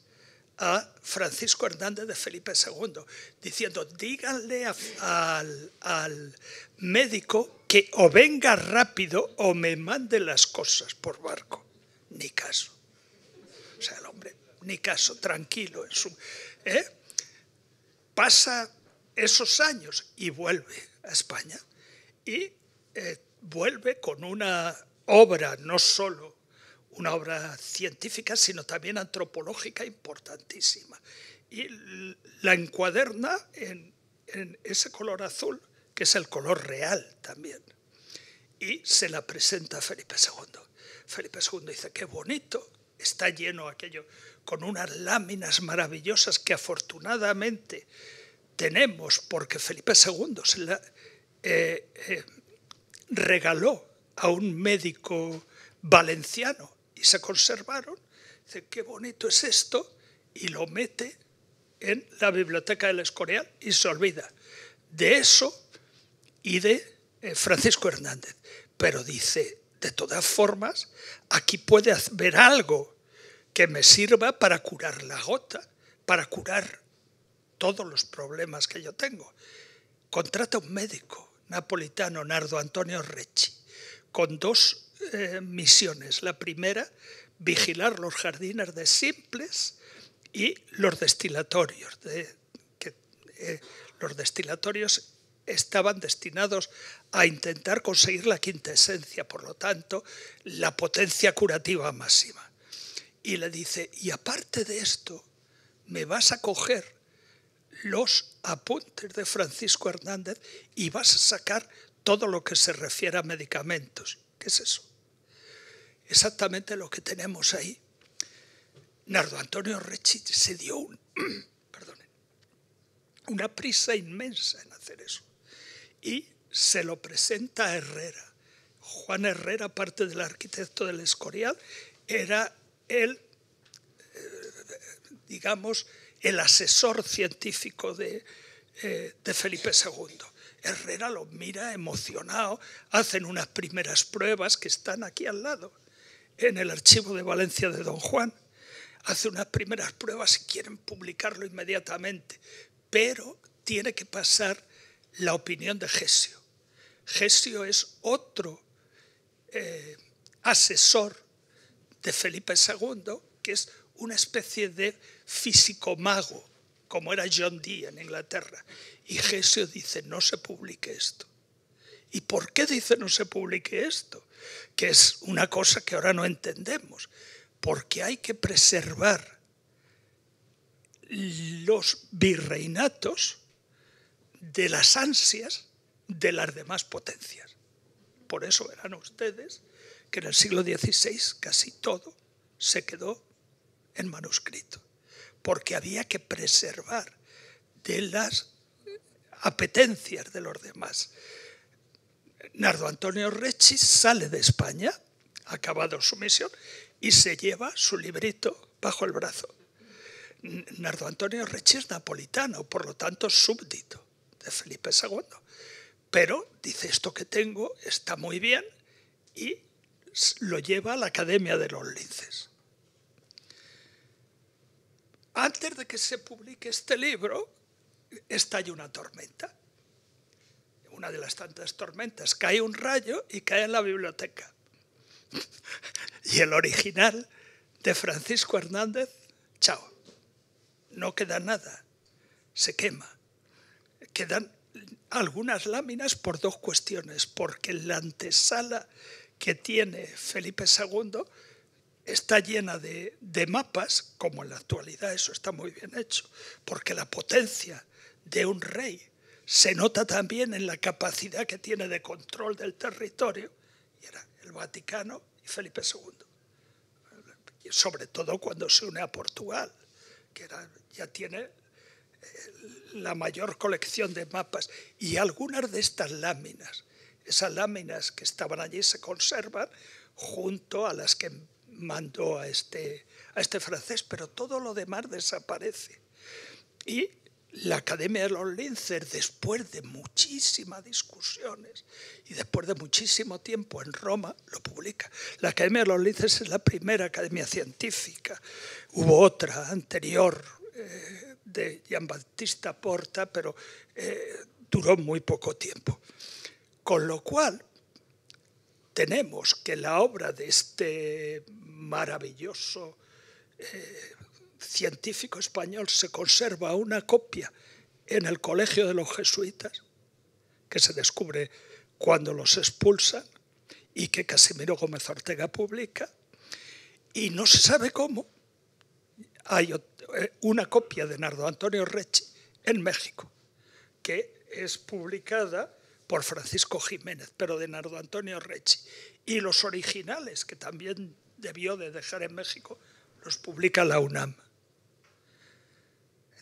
a Francisco Hernández de Felipe II, diciendo, díganle al, médico que o venga rápido o me mande las cosas por barco. Ni caso. O sea, el hombre, ni caso, tranquilo. En su, ¿eh? Pasa esos años y vuelve a España y eh, vuelve con una obra no solo una obra científica, sino también antropológica importantísima. Y la encuaderna en, ese color azul, que es el color real también. Y se la presenta a Felipe II. Felipe II dice, qué bonito, está lleno aquello, con unas láminas maravillosas que afortunadamente tenemos, porque Felipe II se la, eh, eh, regaló a un médico valenciano y se conservaron. Dice, qué bonito es esto, y lo mete en la biblioteca del Escorial y se olvida de eso y de eh, Francisco Hernández. Pero dice, de todas formas, aquí puede haber algo que me sirva para curar la gota, para curar todos los problemas que yo tengo. Contrata un médico napolitano, Nardo Antonio Recci, con dos eh, misiones. La primera, vigilar los jardines de simples y los destilatorios, eh, los destilatorios estaban destinados a intentar conseguir la quinta esencia por lo tanto, la potencia curativa máxima. Y le dice, y aparte de esto, me vas a coger los apuntes de Francisco Hernández y vas a sacar todo lo que se refiere a medicamentos. ¿Qué es eso? exactamente lo que tenemos ahí. Nardo Antonio Rechit se dio una prisa inmensa en hacer eso y se lo presenta a Herrera. Juan Herrera, parte del arquitecto del Escorial, era el, eh, digamos, el asesor científico de, eh, de Felipe II. Herrera lo mira emocionado, hacen unas primeras pruebas que están aquí al lado en el archivo de Valencia de Don Juan, hace unas primeras pruebas y quieren publicarlo inmediatamente, pero tiene que pasar la opinión de Gesio. Gesio es otro eh, asesor de Felipe II, que es una especie de físico-mago, como era John Dee en Inglaterra. Y Gesio dice, no se publique esto. ¿Y por qué dice no se publique esto? que es una cosa que ahora no entendemos, porque hay que preservar los virreinatos de las ansias de las demás potencias. Por eso verán ustedes que en el siglo XVI casi todo se quedó en manuscrito, porque había que preservar de las apetencias de los demás. Nardo Antonio Rechis sale de España, acabado su misión, y se lleva su librito bajo el brazo. Nardo Antonio Rechis, es napolitano, por lo tanto súbdito de Felipe II. Pero dice, esto que tengo está muy bien y lo lleva a la Academia de los Linces. Antes de que se publique este libro, estalla una tormenta una de las tantas tormentas, cae un rayo y cae en la biblioteca. y el original de Francisco Hernández, chao, no queda nada, se quema. Quedan algunas láminas por dos cuestiones, porque la antesala que tiene Felipe II está llena de, mapas, como en la actualidad eso está muy bien hecho, porque la potencia de un rey se nota también en la capacidad que tiene de control del territorio, y era el Vaticano y Felipe II. sobre todo cuando se une a Portugal, que ya tiene eh, la mayor colección de mapas y algunas de estas láminas, esas láminas que estaban allí se conservan junto a las que mandó a este, a este francés, pero todo lo demás desaparece. Y la Academia de los Linces, después de muchísimas discusiones y después de muchísimo tiempo en Roma, lo publica. La Academia de los Linces es la primera academia científica. Hubo otra anterior eh, de Giambattista Porta, pero eh, duró muy poco tiempo. Con lo cual, tenemos que la obra de este maravilloso eh, científico español se conserva una copia en el colegio de los jesuitas, que se descubre cuando los expulsan y que Casimiro Gómez Ortega publica, y no se sabe cómo. Hay eh, una copia de Nardo Antonio Rechi en México, que es publicada por Francisco Jiménez, pero de Nardo Antonio Rechi. Y los originales, que también debió de dejar en México, los publica la UNAM.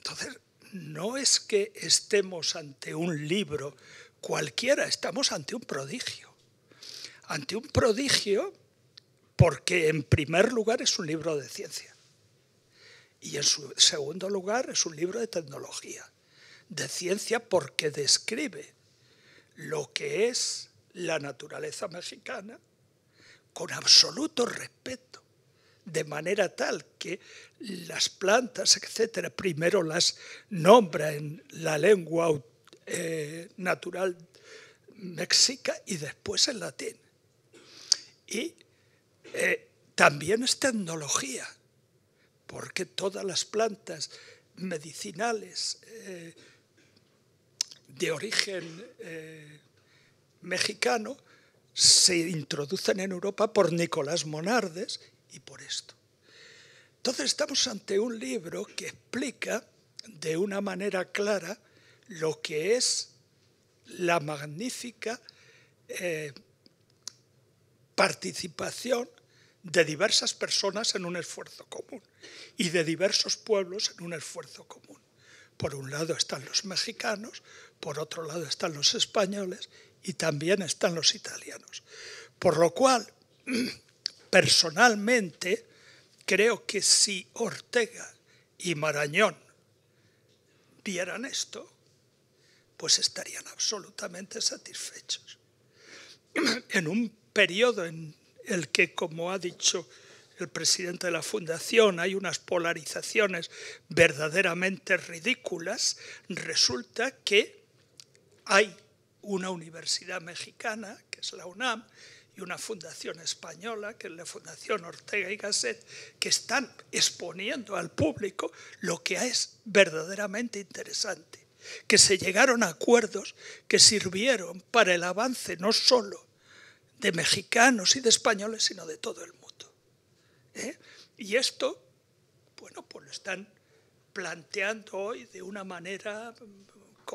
Entonces, no es que estemos ante un libro cualquiera, estamos ante un prodigio. Ante un prodigio porque en primer lugar es un libro de ciencia y en segundo lugar es un libro de tecnología, de ciencia porque describe lo que es la naturaleza mexicana con absoluto respeto de manera tal que las plantas, etcétera, primero las nombra en la lengua eh, natural mexica y después en latín. Y eh, también es tecnología, porque todas las plantas medicinales eh, de origen mexicano se introducen en Europa por Nicolás Monardes y por esto. Entonces estamos ante un libro que explica de una manera clara lo que es la magnífica eh, participación de diversas personas en un esfuerzo común y de diversos pueblos en un esfuerzo común. Por un lado están los mexicanos, por otro lado están los españoles y también están los italianos. Por lo cual, personalmente creo que si Ortega y Marañón vieran esto, pues estarían absolutamente satisfechos. En un periodo en el que, como ha dicho el presidente de la Fundación, hay unas polarizaciones verdaderamente ridículas, resulta que hay una universidad mexicana, que es la UNAM, una fundación española, que es la Fundación Ortega y Gasset, que están exponiendo al público lo que es verdaderamente interesante, que se llegaron a acuerdos que sirvieron para el avance no solo de mexicanos y de españoles, sino de todo el mundo. ¿eh? Y esto, bueno, pues lo están planteando hoy de una manera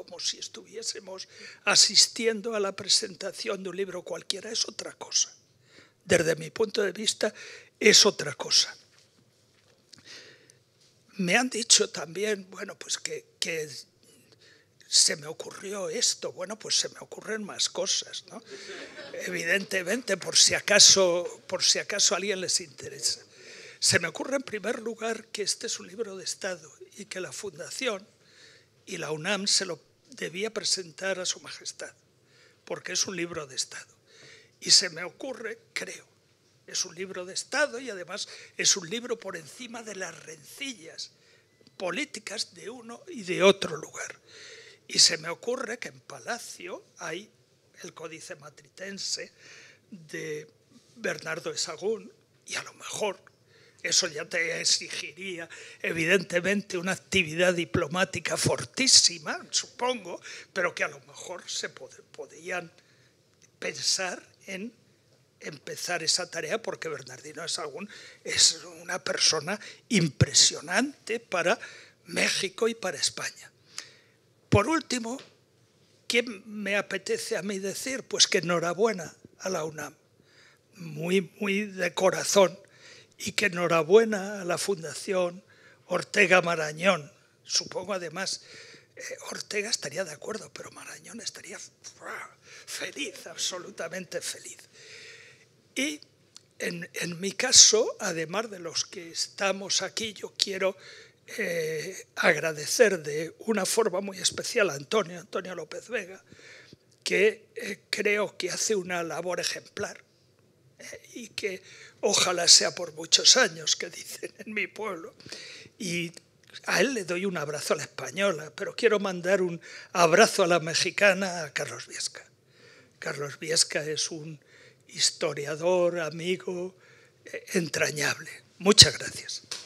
como si estuviésemos asistiendo a la presentación de un libro cualquiera, es otra cosa. Desde mi punto de vista, es otra cosa. Me han dicho también, bueno, pues que, se me ocurrió esto, bueno, pues se me ocurren más cosas, ¿no? Evidentemente, por si acaso, por si acaso a alguien les interesa. Se me ocurre en primer lugar que este es un libro de Estado y que la Fundación y la UNAM se lo debía presentar a Su Majestad, porque es un libro de Estado. Y se me ocurre, creo, es un libro de Estado y además es un libro por encima de las rencillas políticas de uno y de otro lugar. Y se me ocurre que en Palacio hay el Códice Matritense de Bernardo de Sagún y a lo mejor eso ya te exigiría, evidentemente, una actividad diplomática fortísima, supongo, pero que a lo mejor se podían pensar en empezar esa tarea porque Bernardino de es una persona impresionante para México y para España. Por último, ¿qué me apetece a mí decir? Pues que enhorabuena a la UNAM, muy, muy de corazón, y que enhorabuena a la Fundación Ortega Marañón. Supongo además, eh, Ortega estaría de acuerdo, pero Marañón estaría feliz, absolutamente feliz. Y en, en, mi caso, además de los que estamos aquí, yo quiero eh, agradecer de una forma muy especial a Antonio, Antonio López Vega, que eh, creo que hace una labor ejemplar y que ojalá sea por muchos años, que dicen en mi pueblo. Y a él le doy un abrazo a la española, pero quiero mandar un abrazo a la mexicana, a Carlos Viesca. Carlos Viesca es un historiador, amigo, eh, entrañable. Muchas gracias.